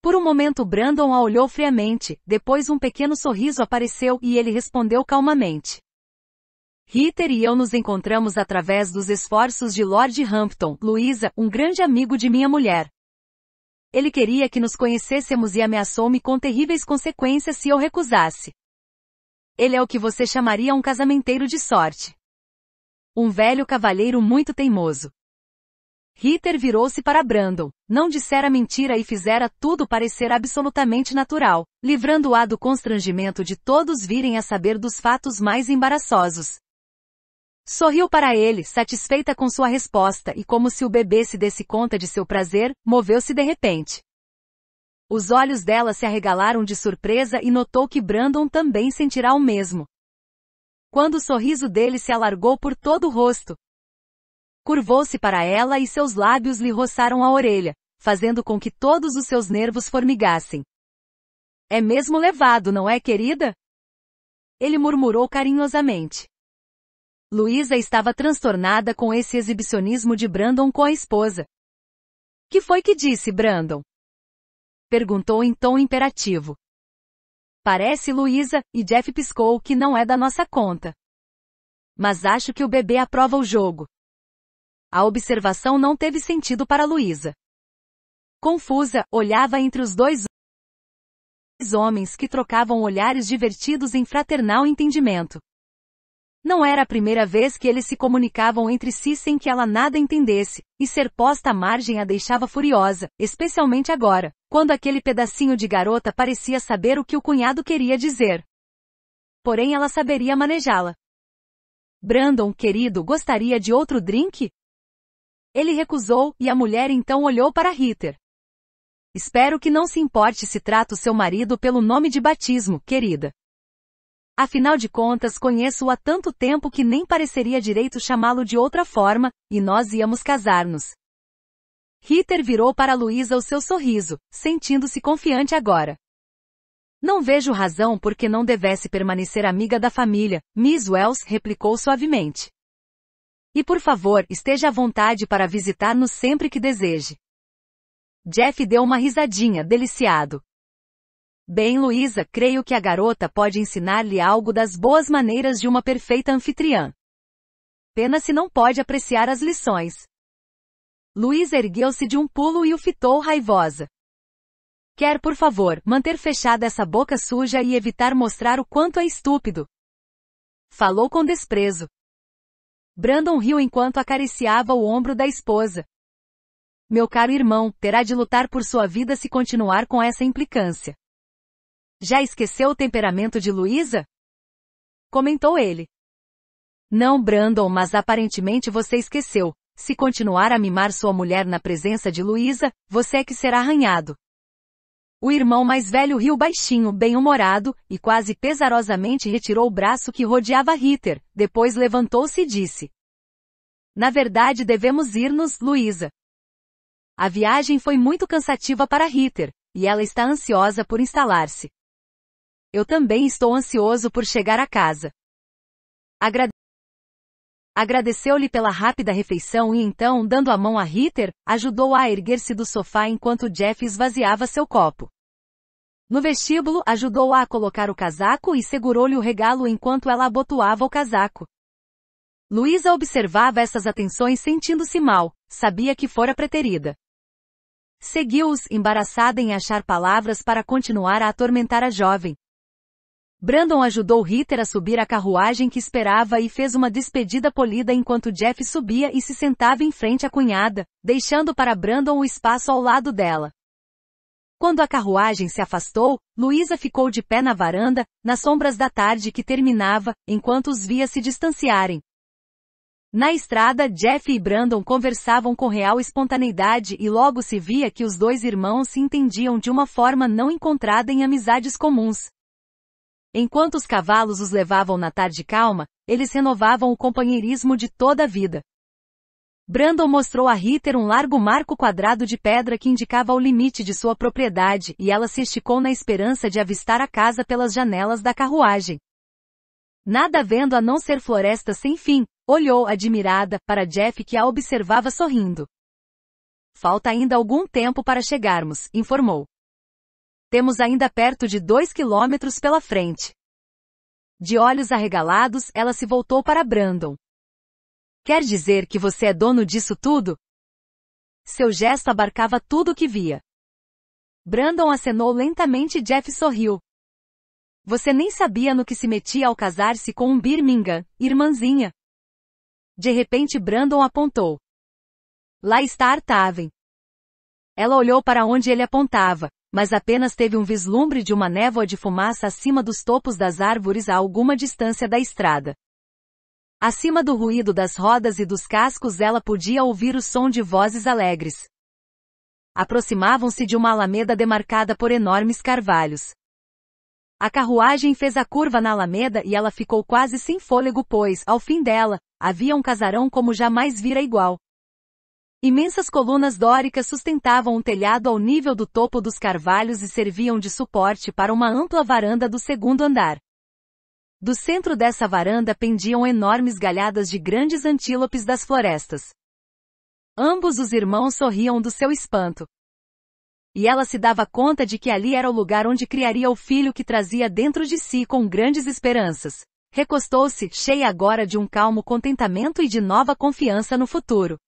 Por um momento Brandon a olhou friamente, depois um pequeno sorriso apareceu e ele respondeu calmamente. Ritter e eu nos encontramos através dos esforços de Lord Hampton, Luisa, um grande amigo de minha mulher. Ele queria que nos conhecêssemos e ameaçou-me com terríveis consequências se eu recusasse. Ele é o que você chamaria um casamenteiro de sorte. Um velho cavalheiro muito teimoso. Ritter virou-se para Brandon, não dissera mentira e fizera tudo parecer absolutamente natural, livrando-a do constrangimento de todos virem a saber dos fatos mais embaraçosos. Sorriu para ele, satisfeita com sua resposta e como se o bebê se desse conta de seu prazer, moveu-se de repente. Os olhos dela se arregalaram de surpresa e notou que Brandon também sentirá o mesmo. Quando o sorriso dele se alargou por todo o rosto, curvou-se para ela e seus lábios lhe roçaram a orelha, fazendo com que todos os seus nervos formigassem. É mesmo levado, não é, querida? Ele murmurou carinhosamente. Luísa estava transtornada com esse exibicionismo de Brandon com a esposa. Que foi que disse, Brandon? Perguntou em tom imperativo. Parece Luísa, e Jeff piscou que não é da nossa conta. Mas acho que o bebê aprova o jogo. A observação não teve sentido para Luísa. Confusa, olhava entre os dois homens que trocavam olhares divertidos em fraternal entendimento. Não era a primeira vez que eles se comunicavam entre si sem que ela nada entendesse, e ser posta à margem a deixava furiosa, especialmente agora, quando aquele pedacinho de garota parecia saber o que o cunhado queria dizer. Porém ela saberia manejá-la. Brandon, querido, gostaria de outro drink? Ele recusou, e a mulher então olhou para Ritter. Espero que não se importe se trato seu marido pelo nome de batismo, querida. Afinal de contas, conheço-o há tanto tempo que nem pareceria direito chamá-lo de outra forma, e nós íamos casar-nos. Ritter virou para Luísa o seu sorriso, sentindo-se confiante agora. Não vejo razão por que não devesse permanecer amiga da família, Miss Wells replicou suavemente. E por favor, esteja à vontade para visitar-nos sempre que deseje. Jeff deu uma risadinha, deliciado. Bem, Luísa, creio que a garota pode ensinar-lhe algo das boas maneiras de uma perfeita anfitriã. Pena se não pode apreciar as lições. Luísa ergueu-se de um pulo e o fitou raivosa. Quer, por favor, manter fechada essa boca suja e evitar mostrar o quanto é estúpido. Falou com desprezo. Brandon riu enquanto acariciava o ombro da esposa. Meu caro irmão, terá de lutar por sua vida se continuar com essa implicância. Já esqueceu o temperamento de Luísa? Comentou ele. Não, Brandon, mas aparentemente você esqueceu. Se continuar a mimar sua mulher na presença de Luísa, você é que será arranhado. O irmão mais velho riu baixinho, bem-humorado, e quase pesarosamente retirou o braço que rodeava Ritter, depois levantou-se e disse. Na verdade devemos ir-nos, Luísa. A viagem foi muito cansativa para Ritter, e ela está ansiosa por instalar-se. Eu também estou ansioso por chegar a casa. Agrade... Agradeceu-lhe pela rápida refeição e então, dando a mão a Ritter, ajudou-a a, a erguer-se do sofá enquanto Jeff esvaziava seu copo. No vestíbulo, ajudou-a a colocar o casaco e segurou-lhe o regalo enquanto ela abotoava o casaco. Luísa observava essas atenções sentindo-se mal, sabia que fora preterida. Seguiu-os, embaraçada em achar palavras para continuar a atormentar a jovem. Brandon ajudou Ritter a subir a carruagem que esperava e fez uma despedida polida enquanto Jeff subia e se sentava em frente à cunhada, deixando para Brandon o espaço ao lado dela. Quando a carruagem se afastou, Luísa ficou de pé na varanda, nas sombras da tarde que terminava, enquanto os via se distanciarem. Na estrada, Jeff e Brandon conversavam com real espontaneidade e logo se via que os dois irmãos se entendiam de uma forma não encontrada em amizades comuns. Enquanto os cavalos os levavam na tarde calma, eles renovavam o companheirismo de toda a vida. Brandon mostrou a Ritter um largo marco quadrado de pedra que indicava o limite de sua propriedade e ela se esticou na esperança de avistar a casa pelas janelas da carruagem. Nada vendo a não ser floresta sem fim, olhou admirada para Jeff que a observava sorrindo. Falta ainda algum tempo para chegarmos, informou. Temos ainda perto de dois quilômetros pela frente. De olhos arregalados, ela se voltou para Brandon. Quer dizer que você é dono disso tudo? Seu gesto abarcava tudo o que via. Brandon acenou lentamente e Jeff sorriu. Você nem sabia no que se metia ao casar-se com um Birmingham, irmãzinha. De repente Brandon apontou. Lá está Artaven. Ela olhou para onde ele apontava mas apenas teve um vislumbre de uma névoa de fumaça acima dos topos das árvores a alguma distância da estrada. Acima do ruído das rodas e dos cascos ela podia ouvir o som de vozes alegres. Aproximavam-se de uma alameda demarcada por enormes carvalhos. A carruagem fez a curva na alameda e ela ficou quase sem fôlego pois, ao fim dela, havia um casarão como jamais vira igual. Imensas colunas dóricas sustentavam um telhado ao nível do topo dos carvalhos e serviam de suporte para uma ampla varanda do segundo andar. Do centro dessa varanda pendiam enormes galhadas de grandes antílopes das florestas. Ambos os irmãos sorriam do seu espanto. E ela se dava conta de que ali era o lugar onde criaria o filho que trazia dentro de si com grandes esperanças. Recostou-se, cheia agora de um calmo contentamento e de nova confiança no futuro.